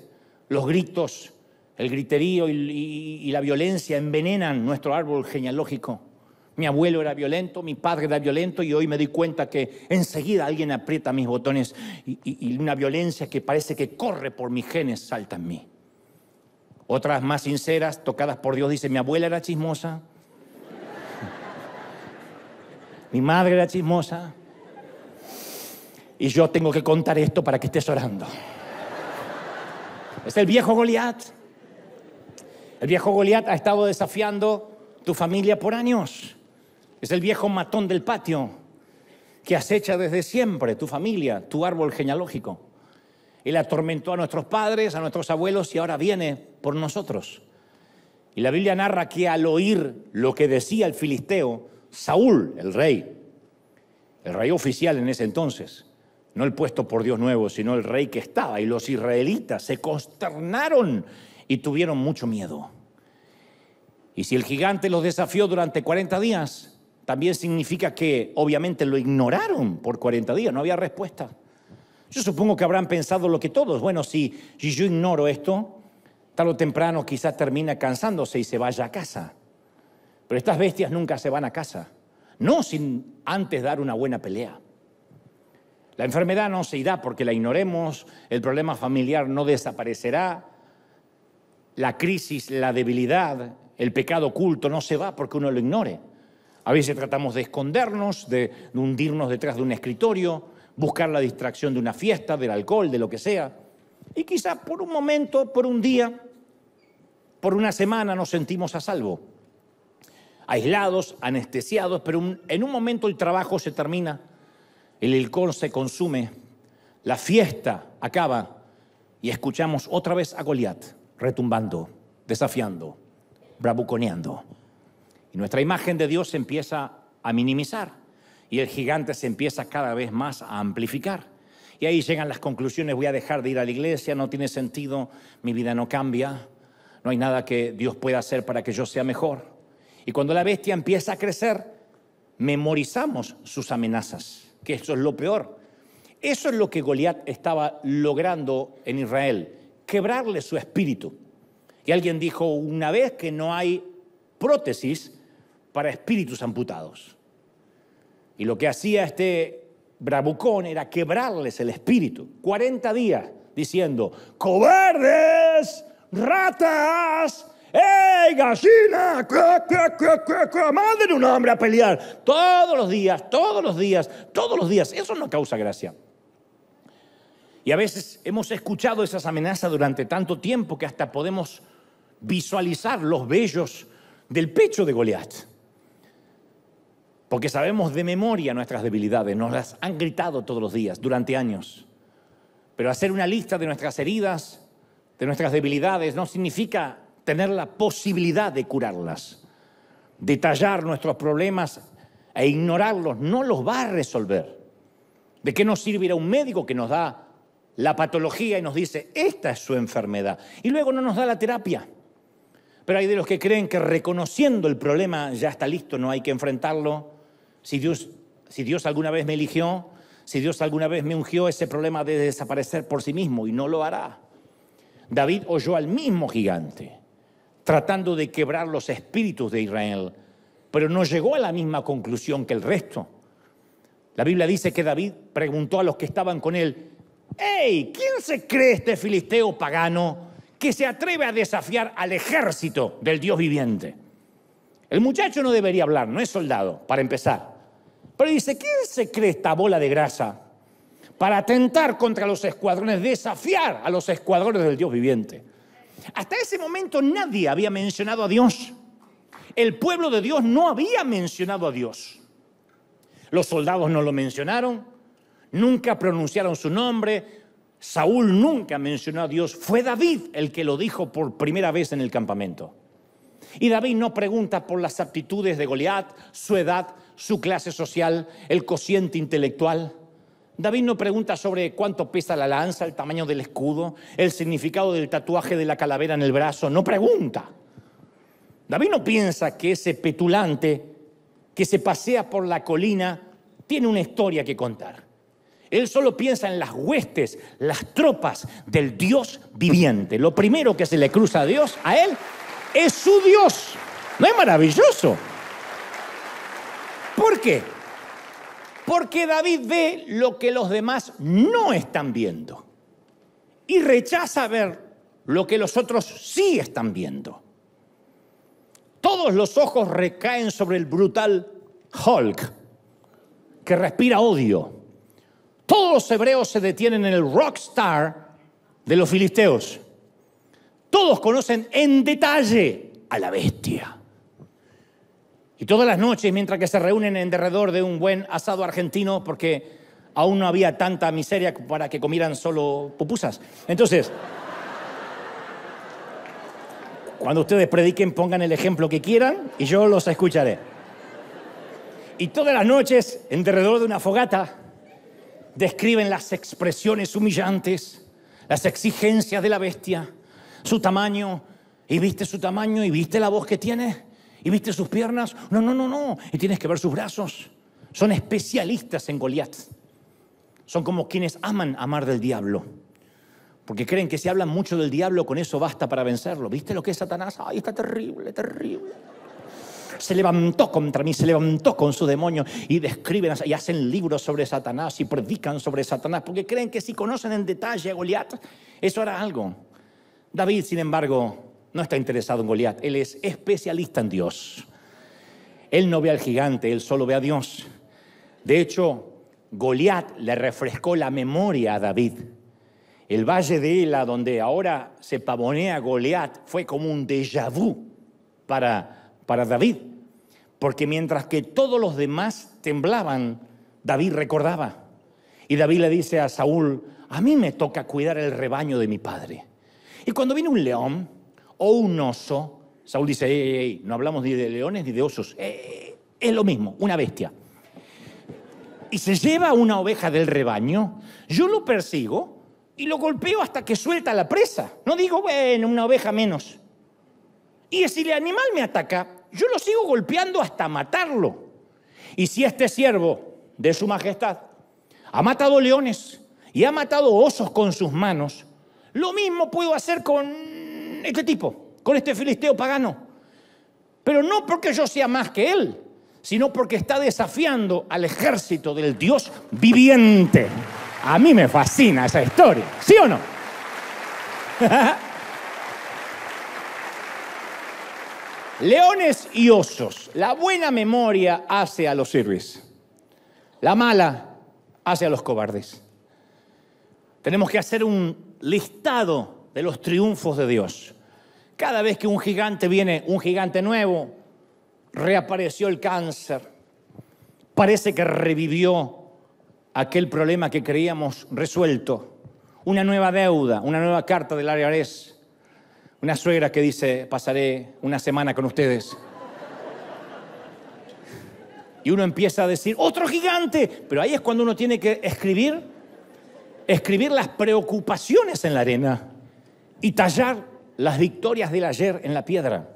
Los gritos el griterío y, la violencia envenenan nuestro árbol genealógico. Mi abuelo era violento, mi padre era violento y hoy me doy cuenta que enseguida alguien aprieta mis botones y, una violencia que parece que corre por mis genes salta en mí. Otras más sinceras, tocadas por Dios, dicen mi abuela era chismosa, [LAUGHS] mi madre era chismosa y yo tengo que contar esto para que estés orando. Es el viejo Goliat. El viejo Goliat ha estado desafiando tu familia por años. Es el viejo matón del patio que acecha desde siempre tu familia, tu árbol genealógico. Él atormentó a nuestros padres, a nuestros abuelos y ahora viene por nosotros. Y la Biblia narra que al oír lo que decía el filisteo, Saúl, el rey, el rey oficial en ese entonces, no el puesto por Dios nuevo, sino el rey que estaba, y los israelitas se consternaron y tuvieron mucho miedo. Y si el gigante los desafió durante 40 días, también significa que obviamente lo ignoraron por 40 días, no había respuesta. Yo supongo que habrán pensado lo que todos, bueno, si yo ignoro esto, tal o temprano quizás termina cansándose y se vaya a casa. Pero estas bestias nunca se van a casa, no sin antes dar una buena pelea. La enfermedad no se irá porque la ignoremos, el problema familiar no desaparecerá, la crisis, la debilidad, el pecado oculto no se va porque uno lo ignore. A veces tratamos de escondernos, de, hundirnos detrás de un escritorio, buscar la distracción de una fiesta, del alcohol, de lo que sea. Y quizás por un momento, por un día, por una semana nos sentimos a salvo. Aislados, anestesiados, pero en un momento el trabajo se termina, el alcohol se consume, la fiesta acaba y escuchamos otra vez a Goliat retumbando, desafiando, bravuconeando. Y nuestra imagen de Dios se empieza a minimizar y el gigante se empieza cada vez más a amplificar. Y ahí llegan las conclusiones, voy a dejar de ir a la iglesia, no tiene sentido, mi vida no cambia, no hay nada que Dios pueda hacer para que yo sea mejor. Y cuando la bestia empieza a crecer, memorizamos sus amenazas, que eso es lo peor. Eso es lo que Goliat estaba logrando en Israel quebrarle su espíritu. Y alguien dijo una vez que no hay prótesis para espíritus amputados. Y lo que hacía este bravucón era quebrarles el espíritu. 40 días diciendo, cobardes, ratas, gallinas, ¡Manden un hombre a pelear! Todos los días, todos los días, todos los días. Eso no causa gracia. Y a veces hemos escuchado esas amenazas durante tanto tiempo que hasta podemos visualizar los vellos del pecho de Goliat. Porque sabemos de memoria nuestras debilidades, nos las han gritado todos los días, durante años. Pero hacer una lista de nuestras heridas, de nuestras debilidades, no significa tener la posibilidad de curarlas. Detallar nuestros problemas e ignorarlos no los va a resolver. ¿De qué nos sirve ir a un médico que nos da la patología y nos dice, esta es su enfermedad. Y luego no nos da la terapia. Pero hay de los que creen que reconociendo el problema ya está listo, no hay que enfrentarlo. Si Dios, si Dios alguna vez me eligió, si Dios alguna vez me ungió, ese problema debe desaparecer por sí mismo y no lo hará. David oyó al mismo gigante tratando de quebrar los espíritus de Israel, pero no llegó a la misma conclusión que el resto. La Biblia dice que David preguntó a los que estaban con él, ¡Ey! ¿Quién se cree este filisteo pagano que se atreve a desafiar al ejército del Dios viviente? El muchacho no debería hablar, no es soldado, para empezar. Pero dice, ¿quién se cree esta bola de grasa para atentar contra los escuadrones, desafiar a los escuadrones del Dios viviente? Hasta ese momento nadie había mencionado a Dios. El pueblo de Dios no había mencionado a Dios. Los soldados no lo mencionaron, nunca pronunciaron su nombre, Saúl nunca mencionó a Dios, fue David el que lo dijo por primera vez en el campamento. Y David no pregunta por las aptitudes de Goliat, su edad, su clase social, el cociente intelectual. David no pregunta sobre cuánto pesa la lanza, el tamaño del escudo, el significado del tatuaje de la calavera en el brazo. No pregunta. David no piensa que ese petulante que se pasea por la colina tiene una historia que contar. Él solo piensa en las huestes, las tropas del Dios viviente. Lo primero que se le cruza a Dios, a Él, es su Dios. ¿No es maravilloso? ¿Por qué? Porque David ve lo que los demás no están viendo y rechaza ver lo que los otros sí están viendo. Todos los ojos recaen sobre el brutal Hulk, que respira odio todos los hebreos se detienen en el rockstar de los filisteos. Todos conocen en detalle a la bestia. Y todas las noches, mientras que se reúnen en derredor de un buen asado argentino, porque aún no había tanta miseria para que comieran solo pupusas. Entonces, cuando ustedes prediquen, pongan el ejemplo que quieran y yo los escucharé. Y todas las noches, en derredor de una fogata, describen las expresiones humillantes, las exigencias de la bestia, su tamaño, y viste su tamaño, y viste la voz que tiene, y viste sus piernas. No, no, no, no, y tienes que ver sus brazos. Son especialistas en Goliat. Son como quienes aman amar del diablo. Porque creen que si hablan mucho del diablo, con eso basta para vencerlo. ¿Viste lo que es Satanás? ¡Ay, está terrible, terrible! se levantó contra mí, se levantó con su demonio y describen y hacen libros sobre Satanás y predican sobre Satanás porque creen que si conocen en detalle a Goliat, eso hará algo. David, sin embargo, no está interesado en Goliat, él es especialista en Dios. Él no ve al gigante, él solo ve a Dios. De hecho, Goliat le refrescó la memoria a David. El valle de Ela, donde ahora se pavonea Goliat, fue como un déjà vu para para David, porque mientras que todos los demás temblaban, David recordaba. Y David le dice a Saúl, a mí me toca cuidar el rebaño de mi padre. Y cuando viene un león o un oso, Saúl dice, ey, no hablamos ni de leones ni de osos, eh, eh, es lo mismo, una bestia. Y se lleva una oveja del rebaño, yo lo persigo y lo golpeo hasta que suelta la presa. No digo, bueno, una oveja menos. Y si el animal me ataca, yo lo sigo golpeando hasta matarlo. Y si este siervo de su majestad ha matado leones y ha matado osos con sus manos, lo mismo puedo hacer con este tipo, con este filisteo pagano. Pero no porque yo sea más que él, sino porque está desafiando al ejército del Dios viviente. A mí me fascina esa historia, ¿sí o no? [LAUGHS] Leones y osos. La buena memoria hace a los héroes. La mala hace a los cobardes. Tenemos que hacer un listado de los triunfos de Dios. Cada vez que un gigante viene, un gigante nuevo, reapareció el cáncer. Parece que revivió aquel problema que creíamos resuelto. Una nueva deuda, una nueva carta del área ares. Una suegra que dice, pasaré una semana con ustedes. Y uno empieza a decir, otro gigante. Pero ahí es cuando uno tiene que escribir, escribir las preocupaciones en la arena y tallar las victorias del ayer en la piedra.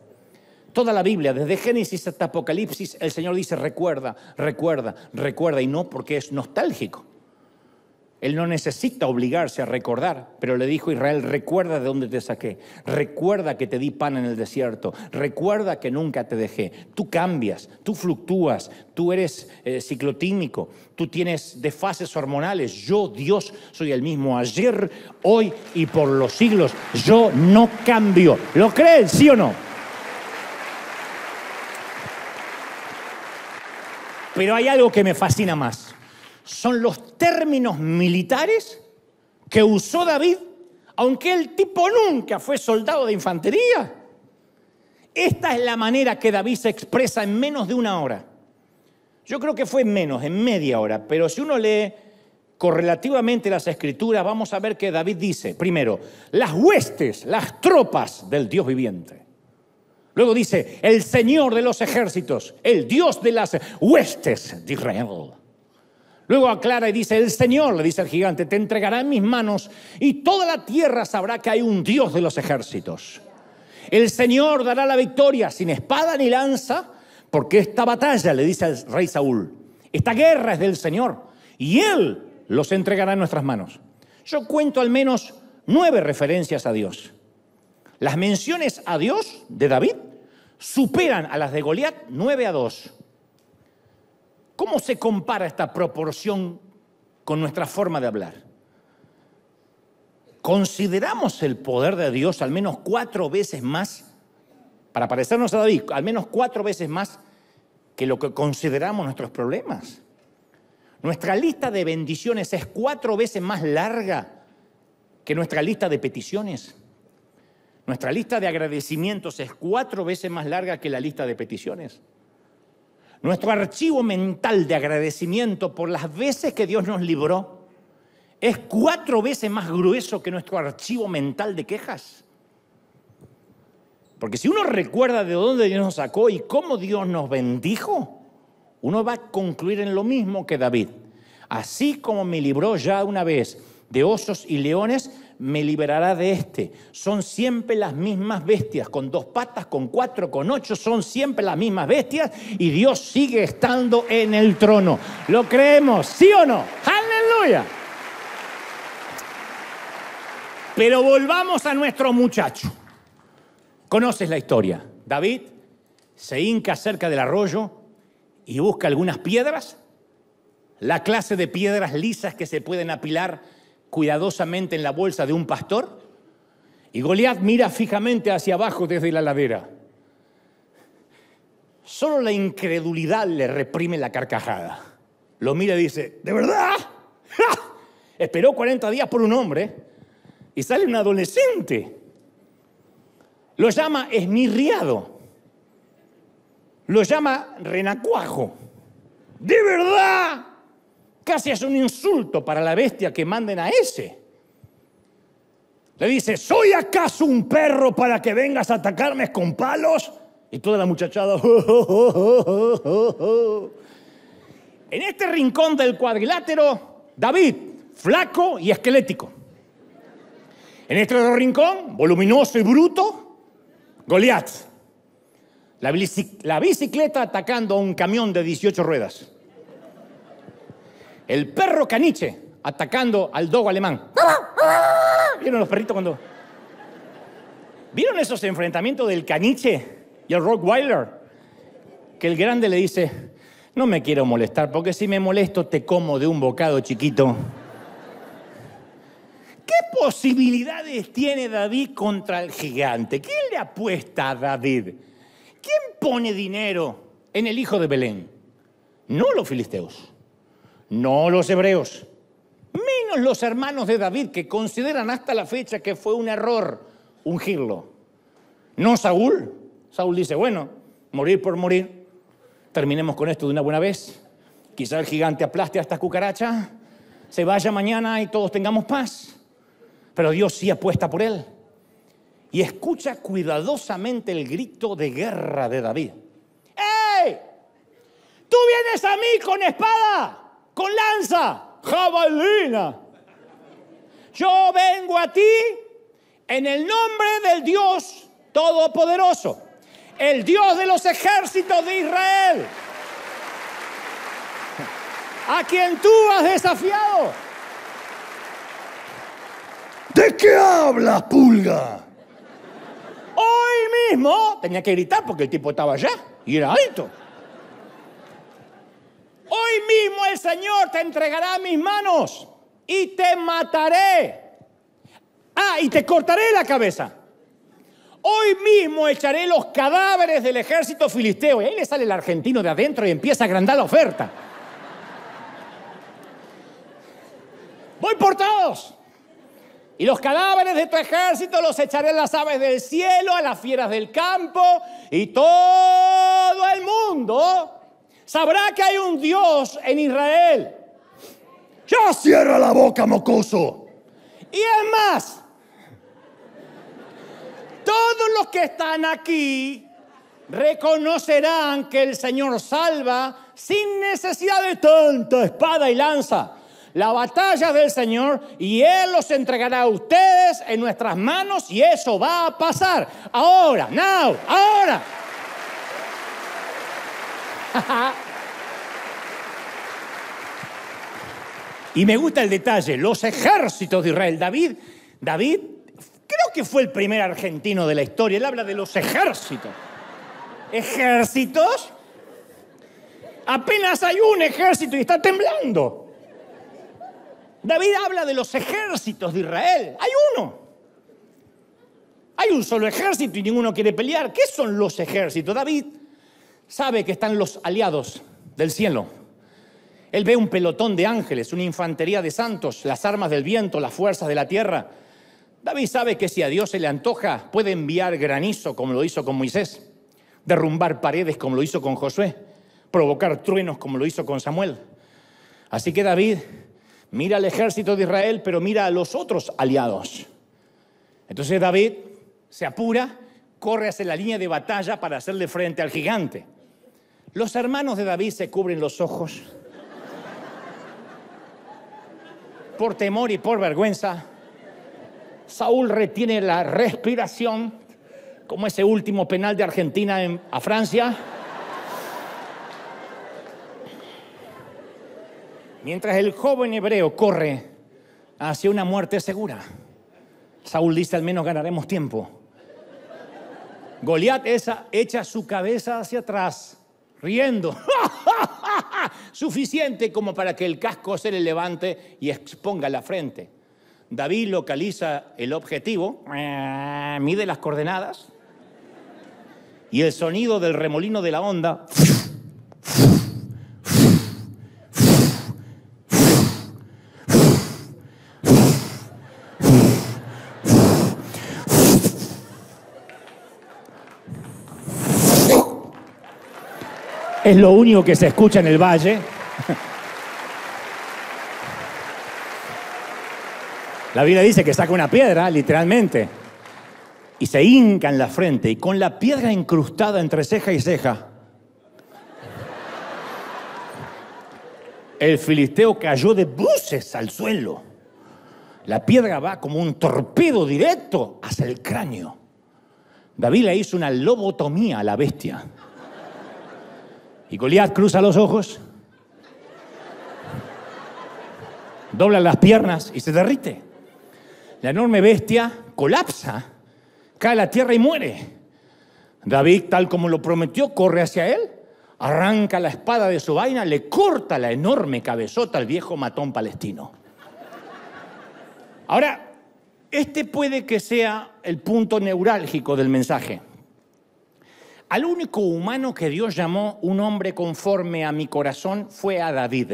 Toda la Biblia, desde Génesis hasta Apocalipsis, el Señor dice, recuerda, recuerda, recuerda, y no porque es nostálgico. Él no necesita obligarse a recordar, pero le dijo Israel, recuerda de dónde te saqué, recuerda que te di pan en el desierto, recuerda que nunca te dejé. Tú cambias, tú fluctúas, tú eres eh, ciclotímico, tú tienes desfases hormonales. Yo, Dios, soy el mismo ayer, hoy y por los siglos. Yo no cambio. ¿Lo creen, sí o no? Pero hay algo que me fascina más son los términos militares que usó David, aunque el tipo nunca fue soldado de infantería. Esta es la manera que David se expresa en menos de una hora. Yo creo que fue en menos, en media hora, pero si uno lee correlativamente las escrituras, vamos a ver que David dice, primero, las huestes, las tropas del Dios viviente. Luego dice, el Señor de los ejércitos, el Dios de las huestes de Israel. Luego aclara y dice, el Señor, le dice el gigante, te entregará en mis manos y toda la tierra sabrá que hay un Dios de los ejércitos. El Señor dará la victoria sin espada ni lanza, porque esta batalla, le dice el rey Saúl, esta guerra es del Señor y Él los entregará en nuestras manos. Yo cuento al menos nueve referencias a Dios. Las menciones a Dios de David superan a las de Goliat 9 a 2. ¿Cómo se compara esta proporción con nuestra forma de hablar? ¿Consideramos el poder de Dios al menos cuatro veces más? Para parecernos a David, al menos cuatro veces más que lo que consideramos nuestros problemas. Nuestra lista de bendiciones es cuatro veces más larga que nuestra lista de peticiones. Nuestra lista de agradecimientos es cuatro veces más larga que la lista de peticiones. Nuestro archivo mental de agradecimiento por las veces que Dios nos libró es cuatro veces más grueso que nuestro archivo mental de quejas. Porque si uno recuerda de dónde Dios nos sacó y cómo Dios nos bendijo, uno va a concluir en lo mismo que David. Así como me libró ya una vez de osos y leones, me liberará de este. Son siempre las mismas bestias, con dos patas, con cuatro, con ocho, son siempre las mismas bestias y Dios sigue estando en el trono. ¿Lo creemos? ¿Sí o no? Aleluya. Pero volvamos a nuestro muchacho. Conoces la historia. David se hinca cerca del arroyo y busca algunas piedras, la clase de piedras lisas que se pueden apilar cuidadosamente en la bolsa de un pastor? Y Goliat mira fijamente hacia abajo desde la ladera. Solo la incredulidad le reprime la carcajada. Lo mira y dice, ¿de verdad? Esperó 40 días por un hombre y sale un adolescente. Lo llama esmirriado. Lo llama renacuajo. ¿De verdad? Casi es un insulto para la bestia que manden a ese. Le dice, ¿soy acaso un perro para que vengas a atacarme con palos? Y toda la muchachada... Oh, oh, oh, en este rincón del cuadrilátero, David, flaco y esquelético. En este otro rincón, voluminoso y bruto, Goliath. la bicicleta atacando a un camión de 18 ruedas. El perro caniche atacando al dogo alemán. ¿Vieron los perritos cuando.? ¿Vieron esos enfrentamientos del caniche y el Rockweiler? Que el grande le dice: No me quiero molestar, porque si me molesto te como de un bocado chiquito. ¿Qué posibilidades tiene David contra el gigante? ¿Quién le apuesta a David? ¿Quién pone dinero en el hijo de Belén? No los filisteos no los hebreos, menos los hermanos de David, que consideran hasta la fecha que fue un error ungirlo. No Saúl. Saúl dice, bueno, morir por morir, terminemos con esto de una buena vez. Quizá el gigante aplaste a esta cucaracha, se vaya mañana y todos tengamos paz. Pero Dios sí apuesta por él. Y escucha cuidadosamente el grito de guerra de David. ¡Ey! Tú vienes a mí con espada con lanza, jabalina. Yo vengo a ti en el nombre del Dios Todopoderoso, el Dios de los ejércitos de Israel, a quien tú has desafiado. ¿De qué hablas, pulga? Hoy mismo tenía que gritar porque el tipo estaba allá y era alto. Hoy mismo el Señor te entregará mis manos y te mataré. Ah, y te cortaré la cabeza. Hoy mismo echaré los cadáveres del ejército filisteo. Y ahí le sale el argentino de adentro y empieza a agrandar la oferta. Voy por todos. Y los cadáveres de tu ejército los echaré a las aves del cielo, a las fieras del campo, y todo el mundo sabrá que hay un Dios en Israel. Ya cierra la boca, mocoso. Y es más, todos los que están aquí reconocerán que el Señor salva sin necesidad de tanta espada y lanza. La batalla del Señor y Él los entregará a ustedes en nuestras manos y eso va a pasar. Ahora, now, ahora y me gusta el detalle, los ejércitos de Israel. David, David creo que fue el primer argentino de la historia. Él habla de los ejércitos. ¿Ejércitos? Apenas hay un ejército y está temblando. David habla de los ejércitos de Israel. Hay uno. Hay un solo ejército y ninguno quiere pelear. ¿Qué son los ejércitos? David sabe que están los aliados del cielo. Él ve un pelotón de ángeles, una infantería de santos, las armas del viento, las fuerzas de la tierra. David sabe que si a Dios se le antoja, puede enviar granizo como lo hizo con Moisés, derrumbar paredes como lo hizo con Josué, provocar truenos como lo hizo con Samuel. Así que David mira al ejército de Israel, pero mira a los otros aliados. Entonces David se apura, corre hacia la línea de batalla para hacerle frente al gigante. Los hermanos de David se cubren los ojos por temor y por vergüenza. Saúl retiene la respiración, como ese último penal de Argentina a Francia. Mientras el joven hebreo corre hacia una muerte segura, Saúl dice, al menos ganaremos tiempo. Goliat echa su cabeza hacia atrás riendo. [LAUGHS] Suficiente como para que el casco se le levante y exponga la frente. David localiza el objetivo, eh, mide las coordenadas y el sonido del remolino de la onda es lo único que se escucha en el valle. La Biblia dice que saca una piedra, literalmente, y se hinca en la frente y con la piedra incrustada entre ceja y ceja. El filisteo cayó de bruces al suelo. La piedra va como un torpedo directo hacia el cráneo. David le hizo una lobotomía a la bestia. Y Goliat cruza los ojos, dobla las piernas y se derrite. La enorme bestia colapsa, cae a la tierra y muere. David, tal como lo prometió, corre hacia él, arranca la espada de su vaina, le corta la enorme cabezota al viejo matón palestino. Ahora, este puede que sea el punto neurálgico del mensaje. Al único humano que Dios llamó un hombre conforme a mi corazón fue a David.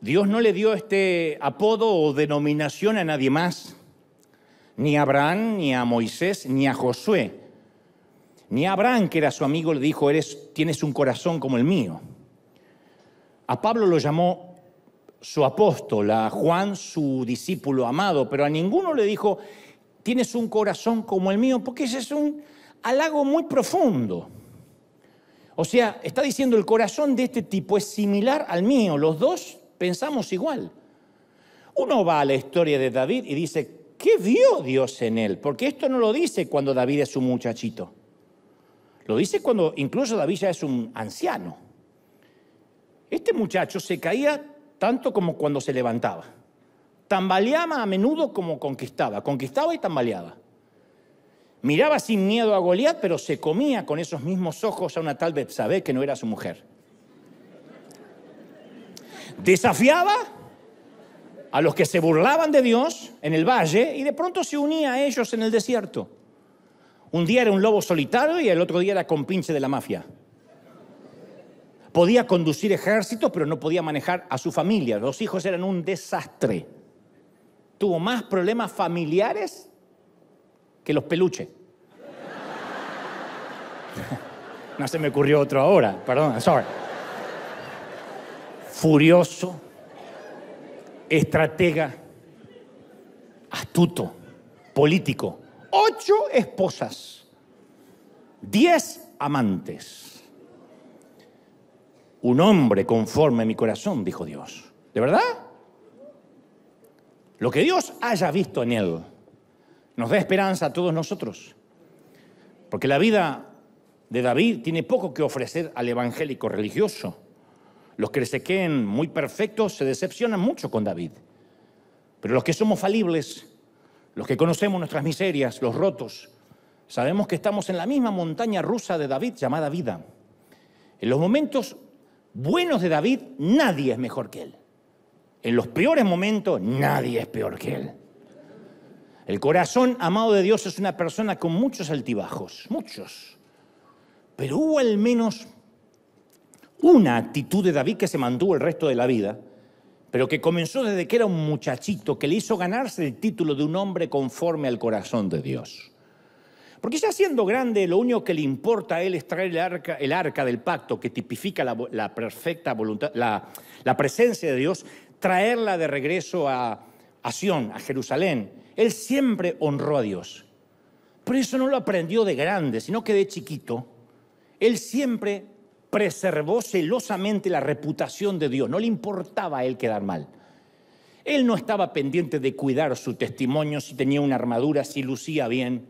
Dios no le dio este apodo o denominación a nadie más, ni a Abraham, ni a Moisés, ni a Josué. Ni a Abraham, que era su amigo, le dijo, Eres, tienes un corazón como el mío. A Pablo lo llamó su apóstol, a Juan su discípulo amado, pero a ninguno le dijo, tienes un corazón como el mío, porque ese es un halago muy profundo. O sea, está diciendo el corazón de este tipo es similar al mío, los dos pensamos igual. Uno va a la historia de David y dice, ¿qué vio Dios en él? Porque esto no lo dice cuando David es un muchachito. Lo dice cuando incluso David ya es un anciano. Este muchacho se caía tanto como cuando se levantaba. Tambaleaba a menudo como conquistaba. Conquistaba y tambaleaba. Miraba sin miedo a Goliat, pero se comía con esos mismos ojos a una tal Betsabé que no era su mujer. Desafiaba a los que se burlaban de Dios en el valle y de pronto se unía a ellos en el desierto. Un día era un lobo solitario y el otro día era compinche de la mafia. Podía conducir ejércitos, pero no podía manejar a su familia. Los hijos eran un desastre. Tuvo más problemas familiares que los peluches. [LAUGHS] no se me ocurrió otro ahora, perdón, sorry. Furioso, estratega, astuto, político. Ocho esposas, diez amantes. Un hombre conforme a mi corazón, dijo Dios. ¿De verdad? Lo que Dios haya visto en él nos da esperanza a todos nosotros. Porque la vida de David tiene poco que ofrecer al evangélico religioso. Los que se queden muy perfectos se decepcionan mucho con David. Pero los que somos falibles, los que conocemos nuestras miserias, los rotos, sabemos que estamos en la misma montaña rusa de David llamada vida. En los momentos buenos de David, nadie es mejor que él. En los peores momentos, nadie es peor que él. El corazón amado de Dios es una persona con muchos altibajos, muchos pero hubo al menos una actitud de David que se mantuvo el resto de la vida, pero que comenzó desde que era un muchachito, que le hizo ganarse el título de un hombre conforme al corazón de Dios. Porque ya siendo grande, lo único que le importa a él es traer el arca, del pacto que tipifica la, perfecta voluntad, la, presencia de Dios, traerla de regreso a, a a Jerusalén. Él siempre honró a Dios. Pero eso no lo aprendió de grande, sino que de chiquito él siempre preservó celosamente la reputación de Dios, no le importaba a él quedar mal. Él no estaba pendiente de cuidar su testimonio, si tenía una armadura, si lucía bien.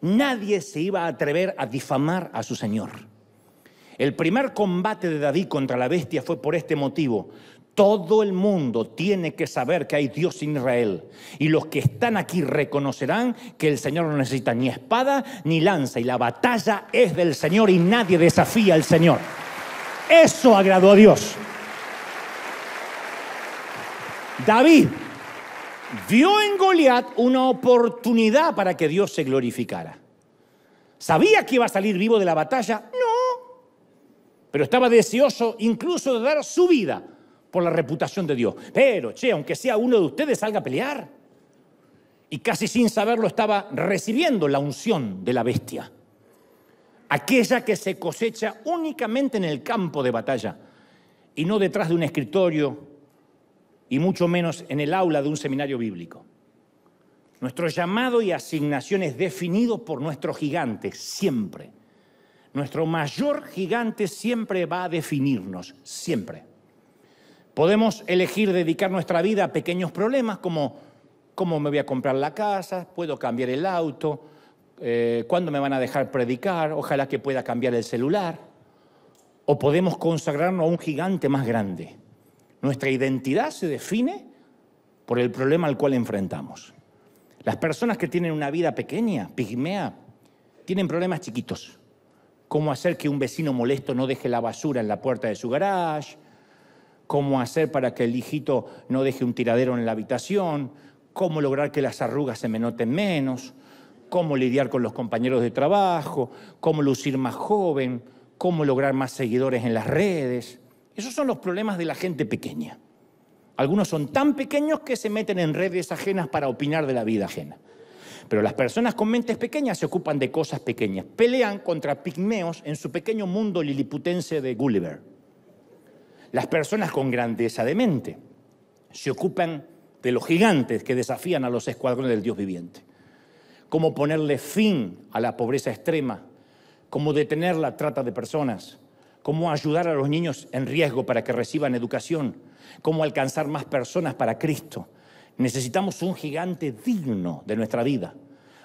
Nadie se iba a atrever a difamar a su Señor. El primer combate de David contra la bestia fue por este motivo. Todo el mundo tiene que saber que hay Dios en Israel. Y los que están aquí reconocerán que el Señor no necesita ni espada ni lanza. Y la batalla es del Señor y nadie desafía al Señor. Eso agradó a Dios. David vio en Goliat una oportunidad para que Dios se glorificara. ¿Sabía que iba a salir vivo de la batalla? No. Pero estaba deseoso incluso de dar su vida por la reputación de Dios. Pero, che, aunque sea uno de ustedes, salga a pelear. Y casi sin saberlo estaba recibiendo la unción de la bestia. Aquella que se cosecha únicamente en el campo de batalla y no detrás de un escritorio y mucho menos en el aula de un seminario bíblico. Nuestro llamado y asignación es definido por nuestro gigante, siempre. Nuestro mayor gigante siempre va a definirnos, siempre. Podemos elegir dedicar nuestra vida a pequeños problemas como cómo me voy a comprar la casa, puedo cambiar el auto, eh, cuándo me van a dejar predicar, ojalá que pueda cambiar el celular. O podemos consagrarnos a un gigante más grande. Nuestra identidad se define por el problema al cual enfrentamos. Las personas que tienen una vida pequeña, pigmea, tienen problemas chiquitos. Cómo hacer que un vecino molesto no deje la basura en la puerta de su garage, cómo hacer para que el hijito no deje un tiradero en la habitación, cómo lograr que las arrugas se me noten menos, cómo lidiar con los compañeros de trabajo, cómo lucir más joven, cómo lograr más seguidores en las redes. Esos son los problemas de la gente pequeña. Algunos son tan pequeños que se meten en redes ajenas para opinar de la vida ajena. Pero las personas con mentes pequeñas se ocupan de cosas pequeñas. Pelean contra pigmeos en su pequeño mundo liliputense de Gulliver. Las personas con grandeza de mente se ocupan de los gigantes que desafían a los escuadrones del Dios viviente. Cómo ponerle fin a la pobreza extrema, cómo detener la trata de personas, cómo ayudar a los niños en riesgo para que reciban educación, cómo alcanzar más personas para Cristo. Necesitamos un gigante digno de nuestra vida,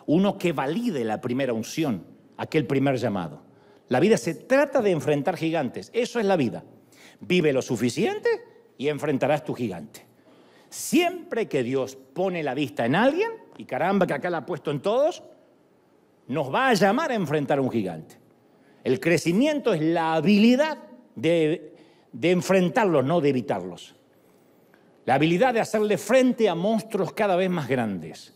uno que valide la primera unción, aquel primer llamado. La vida se trata de enfrentar gigantes, eso es la vida. Vive lo suficiente y enfrentarás tu gigante. Siempre que Dios pone la vista en alguien, y caramba que acá la ha puesto en todos, nos va a llamar a enfrentar a un gigante. El crecimiento es la habilidad de, de enfrentarlos, no de evitarlos. La habilidad de hacerle frente a monstruos cada vez más grandes.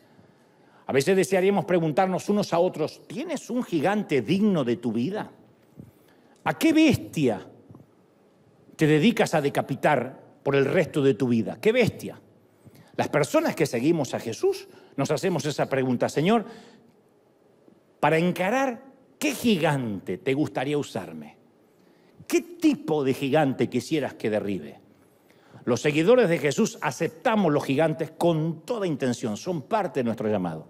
A veces desearíamos preguntarnos unos a otros, ¿tienes un gigante digno de tu vida? ¿A qué bestia te dedicas a decapitar por el resto de tu vida. ¡Qué bestia! Las personas que seguimos a Jesús nos hacemos esa pregunta, Señor, para encarar qué gigante te gustaría usarme, qué tipo de gigante quisieras que derribe. Los seguidores de Jesús aceptamos los gigantes con toda intención, son parte de nuestro llamado.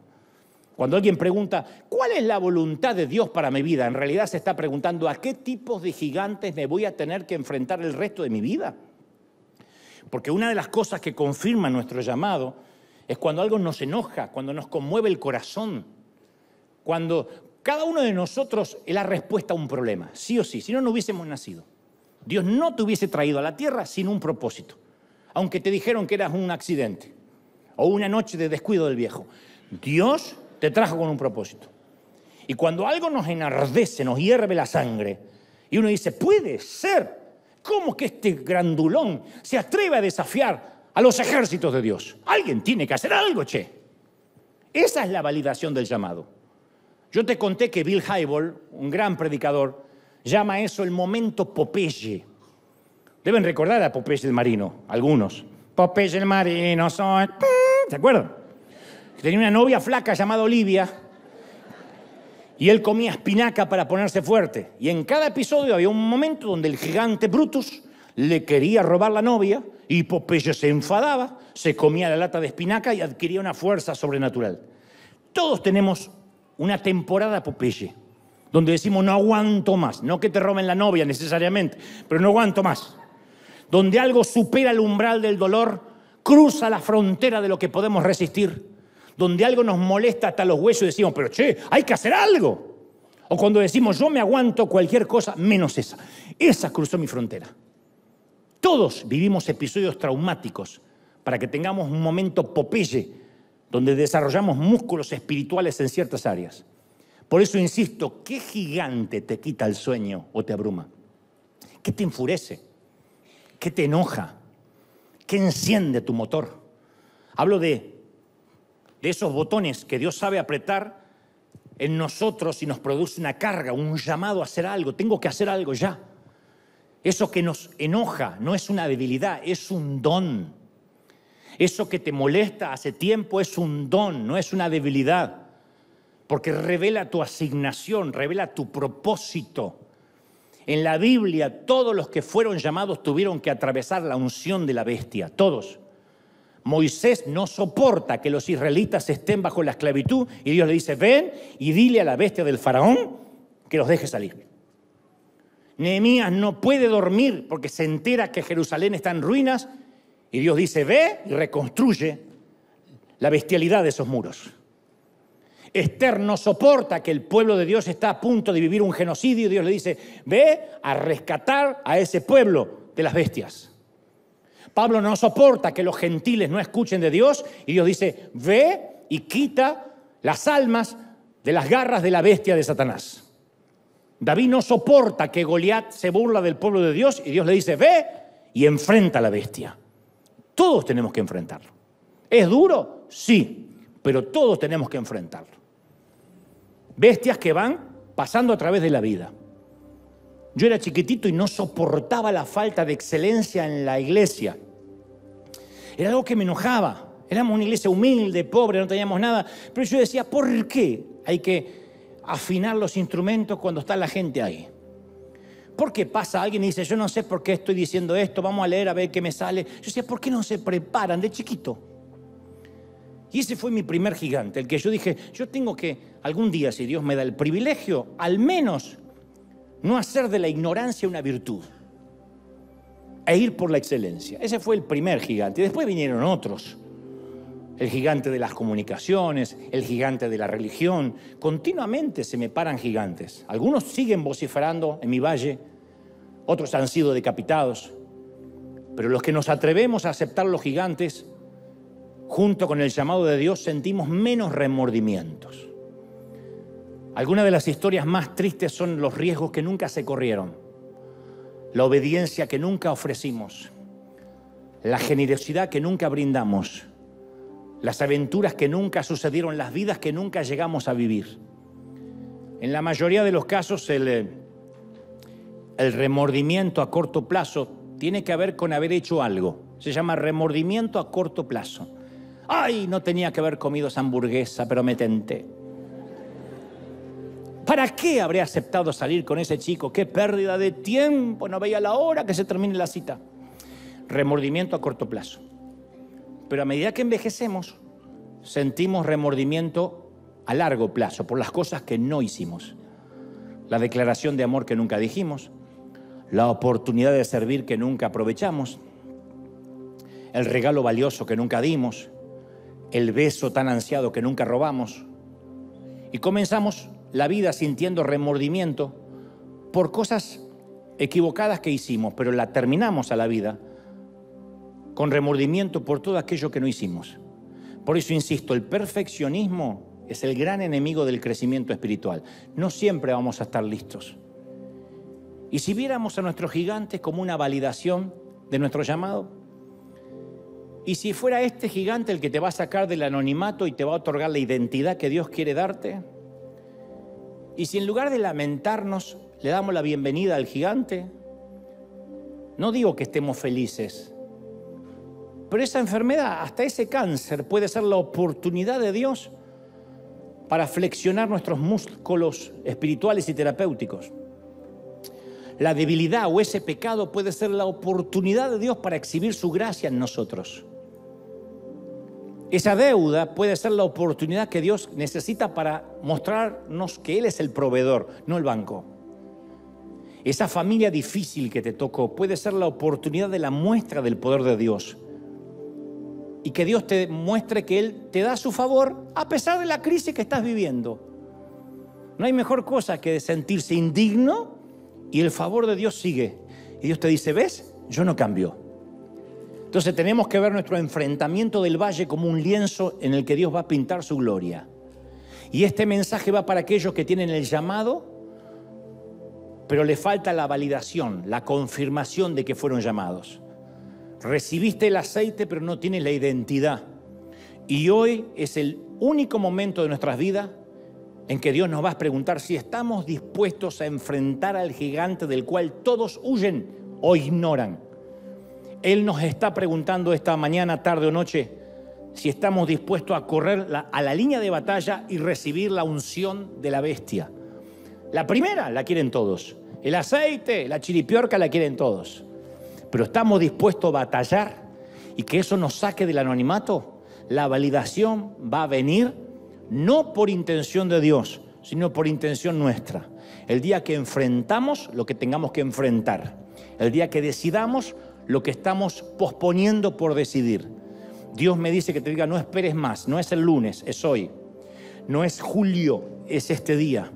Cuando alguien pregunta, ¿cuál es la voluntad de Dios para mi vida? En realidad se está preguntando, ¿a qué tipos de gigantes me voy a tener que enfrentar el resto de mi vida? Porque una de las cosas que confirma nuestro llamado es cuando algo nos enoja, cuando nos conmueve el corazón, cuando cada uno de nosotros es la respuesta a un problema, sí o sí, si no, no hubiésemos nacido. Dios no te hubiese traído a la tierra sin un propósito, aunque te dijeron que eras un accidente o una noche de descuido del viejo. Dios te trajo con un propósito. Y cuando algo nos enardece, nos hierve la sangre, y uno dice, puede ser, ¿cómo que este grandulón se atreve a desafiar a los ejércitos de Dios? Alguien tiene que hacer algo, che. Esa es la validación del llamado. Yo te conté que Bill Hybel, un gran predicador, llama eso el momento Popeye. Deben recordar a Popeye el Marino, algunos. Popeye el Marino, soy... ¿Se acuerdan? tenía una novia flaca llamada Olivia y él comía espinaca para ponerse fuerte. Y en cada episodio había un momento donde el gigante Brutus le quería robar la novia y Popeye se enfadaba, se comía la lata de espinaca y adquiría una fuerza sobrenatural. Todos tenemos una temporada Popeye, donde decimos no aguanto más, no que te roben la novia necesariamente, pero no aguanto más. Donde algo supera el umbral del dolor, cruza la frontera de lo que podemos resistir donde algo nos molesta hasta los huesos y decimos, pero che, hay que hacer algo. O cuando decimos, yo me aguanto cualquier cosa menos esa. Esa cruzó mi frontera. Todos vivimos episodios traumáticos para que tengamos un momento popeye donde desarrollamos músculos espirituales en ciertas áreas. Por eso insisto, ¿qué gigante te quita el sueño o te abruma? ¿Qué te enfurece? ¿Qué te enoja? ¿Qué enciende tu motor? Hablo de de esos botones que Dios sabe apretar en nosotros y nos produce una carga, un llamado a hacer algo, tengo que hacer algo ya. Eso que nos enoja no es una debilidad, es un don. Eso que te molesta hace tiempo es un don, no es una debilidad, porque revela tu asignación, revela tu propósito. En la Biblia todos los que fueron llamados tuvieron que atravesar la unción de la bestia, todos. Moisés no soporta que los israelitas estén bajo la esclavitud y Dios le dice, ven y dile a la bestia del faraón que los deje salir. Nehemías no puede dormir porque se entera que Jerusalén está en ruinas y Dios dice, ve y reconstruye la bestialidad de esos muros. Esther no soporta que el pueblo de Dios está a punto de vivir un genocidio y Dios le dice, ve a rescatar a ese pueblo de las bestias. Pablo no soporta que los gentiles no escuchen de Dios y Dios dice, ve y quita las almas de las garras de la bestia de Satanás. David no soporta que Goliat se burla del pueblo de Dios y Dios le dice, ve y enfrenta a la bestia. Todos tenemos que enfrentarlo. ¿Es duro? Sí, pero todos tenemos que enfrentarlo. Bestias que van pasando a través de la vida. Yo era chiquitito y no soportaba la falta de excelencia en la iglesia. Era algo que me enojaba. Éramos una iglesia humilde, pobre, no teníamos nada. Pero yo decía, ¿por qué hay que afinar los instrumentos cuando está la gente ahí? ¿Por qué pasa alguien y dice, yo no sé por qué estoy diciendo esto, vamos a leer a ver qué me sale. Yo decía, ¿por qué no se preparan de chiquito? Y ese fue mi primer gigante, el que yo dije, yo tengo que algún día, si Dios me da el privilegio, al menos no hacer de la ignorancia una virtud e ir por la excelencia. Ese fue el primer gigante. Después vinieron otros. El gigante de las comunicaciones, el gigante de la religión. Continuamente se me paran gigantes. Algunos siguen vociferando en mi valle, otros han sido decapitados. Pero los que nos atrevemos a aceptar los gigantes, junto con el llamado de Dios, sentimos menos remordimientos. Algunas de las historias más tristes son los riesgos que nunca se corrieron la obediencia que nunca ofrecimos, la generosidad que nunca brindamos, las aventuras que nunca sucedieron, las vidas que nunca llegamos a vivir. En la mayoría de los casos el, eh, remordimiento a corto plazo tiene que ver con haber hecho algo. Se llama remordimiento a corto plazo. Ay, no tenía que haber comido esa hamburguesa, pero me ¿Para qué habré aceptado salir con ese chico? ¡Qué pérdida de tiempo! No veía la hora que se termine la cita. Remordimiento a corto plazo. Pero a medida que envejecemos, sentimos remordimiento a largo plazo por las cosas que no hicimos. La declaración de amor que nunca dijimos, la oportunidad de servir que nunca aprovechamos, el regalo valioso que nunca dimos, el beso tan ansiado que nunca robamos. Y comenzamos la vida sintiendo remordimiento por cosas equivocadas que hicimos, pero la terminamos a la vida con remordimiento por todo aquello que no hicimos. Por eso insisto, el perfeccionismo es el gran enemigo del crecimiento espiritual. No siempre vamos a estar listos. Y si viéramos a nuestros gigantes como una validación de nuestro llamado, y si fuera este gigante el que te va a sacar del anonimato y te va a otorgar la identidad que Dios quiere darte, y si en lugar de lamentarnos le damos la bienvenida al gigante, no digo que estemos felices, pero esa enfermedad, hasta ese cáncer, puede ser la oportunidad de Dios para flexionar nuestros músculos espirituales y terapéuticos. La debilidad o ese pecado puede ser la oportunidad de Dios para exhibir su gracia en nosotros. Esa deuda puede ser la oportunidad que Dios necesita para mostrarnos que Él es el proveedor, no el banco. Esa familia difícil que te tocó puede ser la oportunidad de la muestra del poder de Dios. Y que Dios te muestre que Él te da su favor a pesar de la crisis que estás viviendo. No hay mejor cosa que sentirse indigno y el favor de Dios sigue. Y Dios te dice, ¿ves? Yo no cambio. Entonces tenemos que ver nuestro enfrentamiento del valle como un lienzo en el que Dios va a pintar su gloria. Y este mensaje va para aquellos que tienen el llamado, pero le falta la validación, la confirmación de que fueron llamados. Recibiste el aceite, pero no tienes la identidad. Y hoy es el único momento de nuestras vidas en que Dios nos va a preguntar si estamos dispuestos a enfrentar al gigante del cual todos huyen o ignoran. Él nos está preguntando esta mañana, tarde o noche, si estamos dispuestos a correr a la línea de batalla y recibir la unción de la bestia. La primera la quieren todos. El aceite, la chiripiorca la quieren todos. Pero estamos dispuestos a batallar y que eso nos saque del anonimato. La validación va a venir no por intención de Dios, sino por intención nuestra. El día que enfrentamos lo que tengamos que enfrentar. El día que decidamos lo que estamos posponiendo por decidir. Dios me dice que te diga, no esperes más, no es el lunes, es hoy. No es julio, es este día.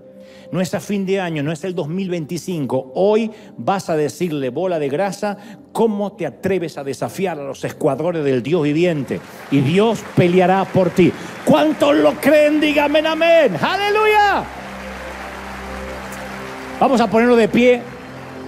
No es a fin de año, no es el 2025. Hoy vas a decirle, bola de grasa, cómo te atreves a desafiar a los escuadrones del Dios viviente. Y Dios peleará por ti. ¿Cuántos lo creen? Díganme amén. Aleluya. Vamos a ponerlo de pie.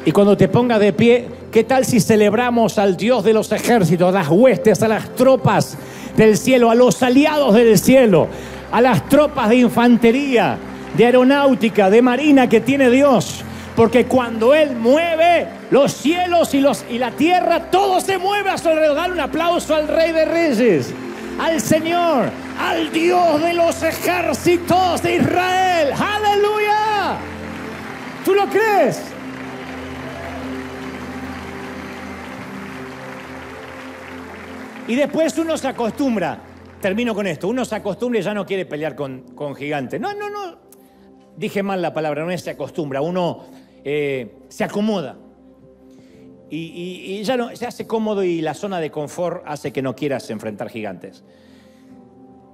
Y cuando te pongas de pie, ¿Qué tal si celebramos al Dios de los ejércitos, a las huestes, a las tropas del cielo, a los aliados del cielo, a las tropas de infantería, de aeronáutica, de marina que tiene Dios? Porque cuando Él mueve los cielos y, los, y la tierra, todo se mueve a su alrededor. un aplauso al Rey de Reyes, al Señor, al Dios de los ejércitos de Israel. ¡Aleluya! ¿Tú lo crees? Y después uno se acostumbra, termino con esto, uno se acostumbra y ya no quiere pelear con, gigantes. No, no, no, dije mal la palabra, no es se acostumbra, uno eh, se acomoda. Y, y ya no, se hace cómodo y la zona de confort hace que no quieras enfrentar gigantes.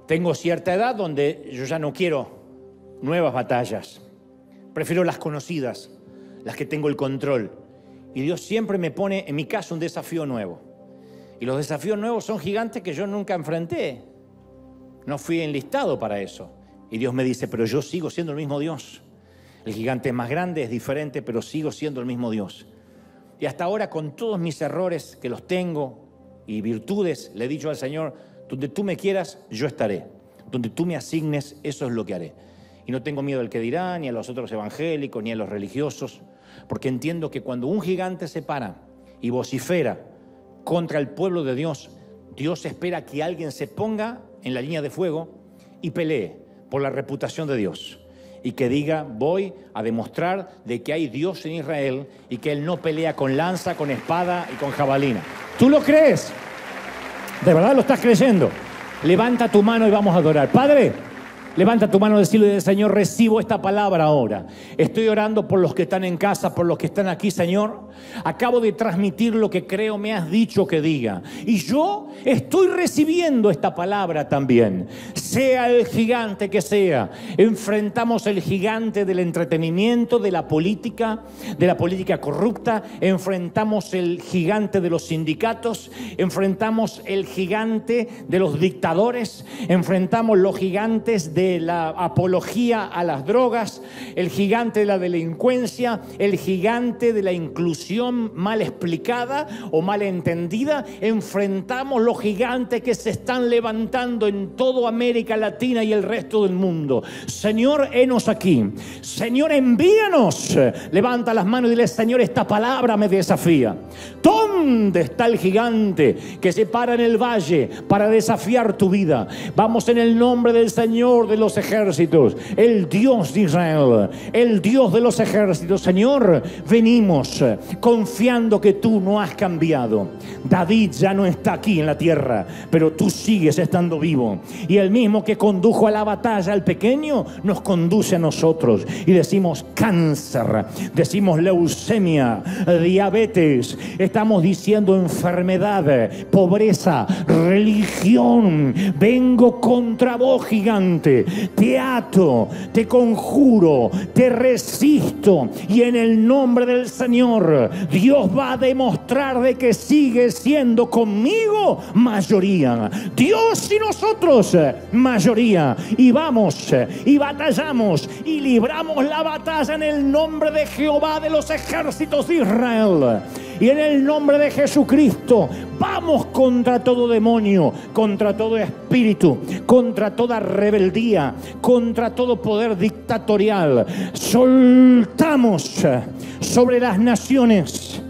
Tengo cierta edad donde yo ya no quiero nuevas batallas. Prefiero las conocidas, las que tengo el control. Y Dios siempre me pone, en mi caso, un desafío nuevo. Y los desafíos nuevos son gigantes que yo nunca enfrenté. No fui enlistado para eso. Y Dios me dice, pero yo sigo siendo el mismo Dios. El gigante es más grande, es diferente, pero sigo siendo el mismo Dios. Y hasta ahora con todos mis errores que los tengo y virtudes, le he dicho al Señor, donde tú me quieras, yo estaré. Donde tú me asignes, eso es lo que haré. Y no tengo miedo al que dirá, ni a los otros evangélicos, ni a los religiosos, porque entiendo que cuando un gigante se para y vocifera, contra el pueblo de Dios, Dios espera que alguien se ponga en la línea de fuego y pelee por la reputación de Dios y que diga, voy a demostrar de que hay Dios en Israel y que Él no pelea con lanza, con espada y con jabalina. ¿Tú lo crees? ¿De verdad lo estás creyendo? Levanta tu mano y vamos a adorar. Padre, Levanta tu mano y decirle, Señor, recibo esta palabra ahora. Estoy orando por los que están en casa, por los que están aquí, Señor. Acabo de transmitir lo que creo me has dicho que diga. Y yo estoy recibiendo esta palabra también. Sea el gigante que sea, enfrentamos el gigante del entretenimiento, de la política, de la política corrupta, enfrentamos el gigante de los sindicatos, enfrentamos el gigante de los dictadores, enfrentamos los gigantes de la apología a las drogas, el gigante de la delincuencia, el gigante de la inclusión mal explicada o mal entendida. Enfrentamos los gigantes que se están levantando en toda América Latina y el resto del mundo. Señor, enos aquí. Señor, envíanos. Levanta las manos y dile, Señor, esta palabra me desafía. ¿Dónde está el gigante que se para en el valle para desafiar tu vida? Vamos en el nombre del Señor de los ejércitos, el Dios de Israel, el Dios de los ejércitos. Señor, venimos confiando que tú no has cambiado. David ya no está aquí en la tierra, pero tú sigues estando vivo. Y el mismo que condujo a la batalla al pequeño, nos conduce a nosotros. Y decimos cáncer, decimos leucemia, diabetes, estamos diciendo enfermedad, pobreza, religión. Vengo contra vos, gigante te ato, te conjuro, te resisto y en el nombre del Señor Dios va a demostrar de que sigue siendo conmigo mayoría. Dios y nosotros eh, mayoría y vamos eh, y batallamos y libramos la batalla en el nombre de Jehová de los ejércitos de Israel. Y en el nombre de Jesucristo vamos contra todo demonio, contra todo espíritu, contra toda rebeldía contra todo poder dictatorial. Soltamos sobre las naciones.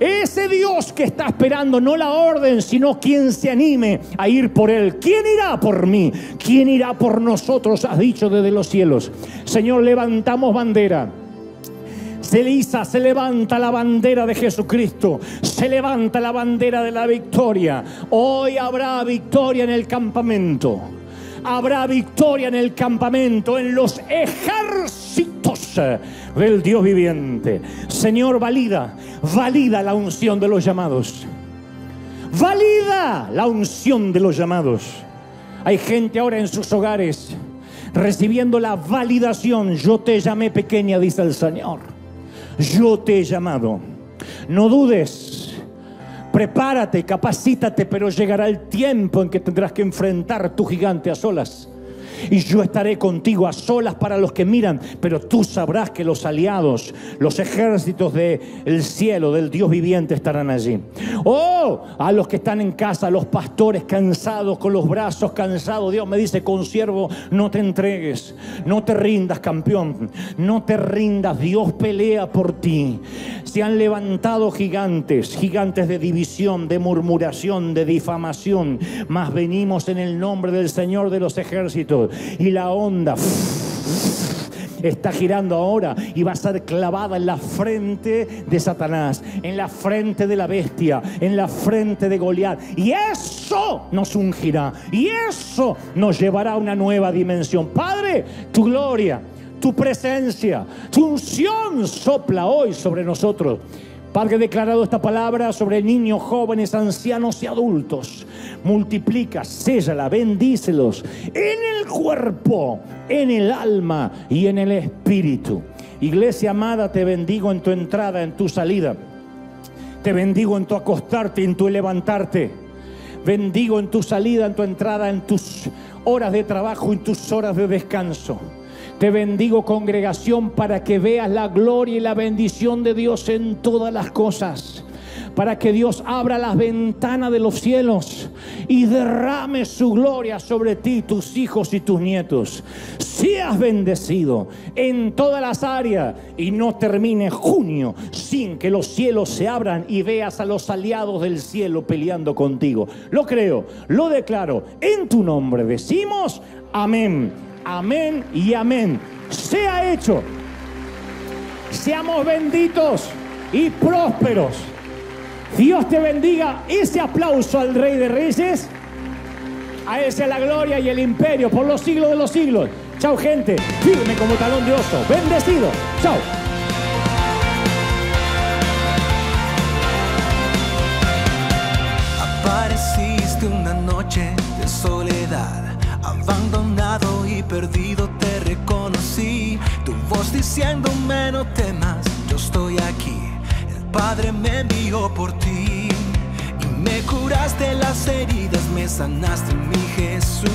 Ese Dios que está esperando, no la orden, sino quien se anime a ir por Él. ¿Quién irá por mí? ¿Quién irá por nosotros? Has dicho desde los cielos. Señor, levantamos bandera. Se se levanta la bandera de Jesucristo, se levanta la bandera de la victoria. Hoy habrá victoria en el campamento habrá victoria en el campamento, en los ejércitos del Dios viviente. Señor, valida, valida la unción de los llamados. Valida la unción de los llamados. Hay gente ahora en sus hogares recibiendo la validación. Yo te llamé pequeña, dice el Señor. Yo te he llamado. No dudes prepárate, capacítate, pero llegará el tiempo en que tendrás que enfrentar tu gigante a solas y yo estaré contigo a solas para los que miran, pero tú sabrás que los aliados, los ejércitos del el cielo, del Dios viviente, estarán allí. Oh, a los que están en casa, los pastores cansados, con los brazos cansados, Dios me dice, consiervo, no te entregues, no te rindas, campeón, no te rindas, Dios pelea por ti. Se han levantado gigantes, gigantes de división, de murmuración, de difamación, mas venimos en el nombre del Señor de los ejércitos y la onda está girando ahora y va a ser clavada en la frente de Satanás, en la frente de la bestia, en la frente de Goliat. Y eso nos ungirá y eso nos llevará a una nueva dimensión. Padre, tu gloria, tu presencia, tu unción sopla hoy sobre nosotros. Padre, he declarado esta palabra sobre niños, jóvenes, ancianos y adultos. Multiplica, séllala, bendícelos en el cuerpo, en el alma y en el espíritu. Iglesia amada, te bendigo en tu entrada, en tu salida. Te bendigo en tu acostarte, en tu levantarte. Bendigo en tu salida, en tu entrada, en tus horas de trabajo, en tus horas de descanso. Te bendigo congregación para que veas la gloria y la bendición de Dios en todas las cosas para que Dios abra las ventanas de los cielos y derrame su gloria sobre ti, tus hijos y tus nietos. Seas bendecido en todas las áreas y no termine junio sin que los cielos se abran y veas a los aliados del cielo peleando contigo. Lo creo, lo declaro, en tu nombre decimos amén amén y amén. Sea hecho. Seamos benditos y prósperos. Dios te bendiga. Ese aplauso al Rey de Reyes. A él sea la gloria y el imperio por los siglos de los siglos. Chao, gente. Firme como talón de oso. Bendecido. Chao. Apareciste una noche de soledad, perdido te reconocí. Tu voz diciéndome no temas, yo estoy aquí. El Padre me envió por ti. Y me curaste las heridas, me sanaste mi Jesús.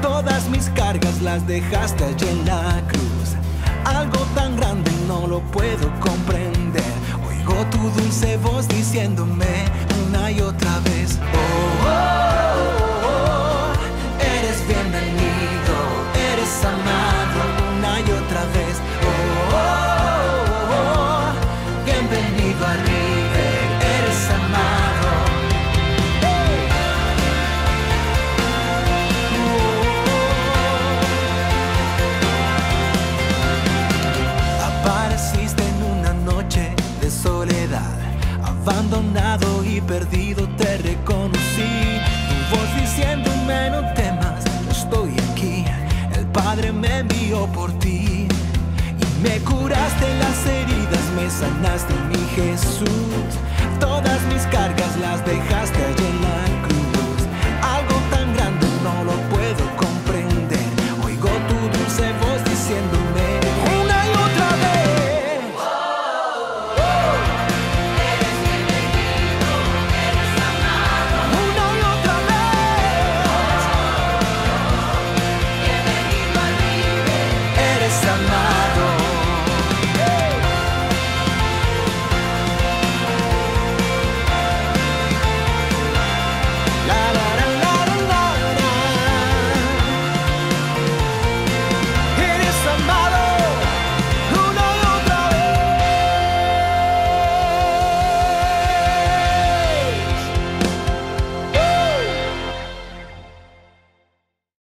Todas mis cargas las dejaste allí en la cruz. Algo tan grande no lo puedo comprender. Oigo tu dulce voz diciéndome una y otra vez. oh. oh. oh". amado una y otra vez. Oh oh, oh, oh, bienvenido a River, eres amado. Apareciste en una noche de soledad, abandonado y perdido te reconocí, tu voz diciéndome no te me envió por ti. Y me curaste las heridas, me sanaste, mi Jesús. Todas mis cargas las dejaste llenar.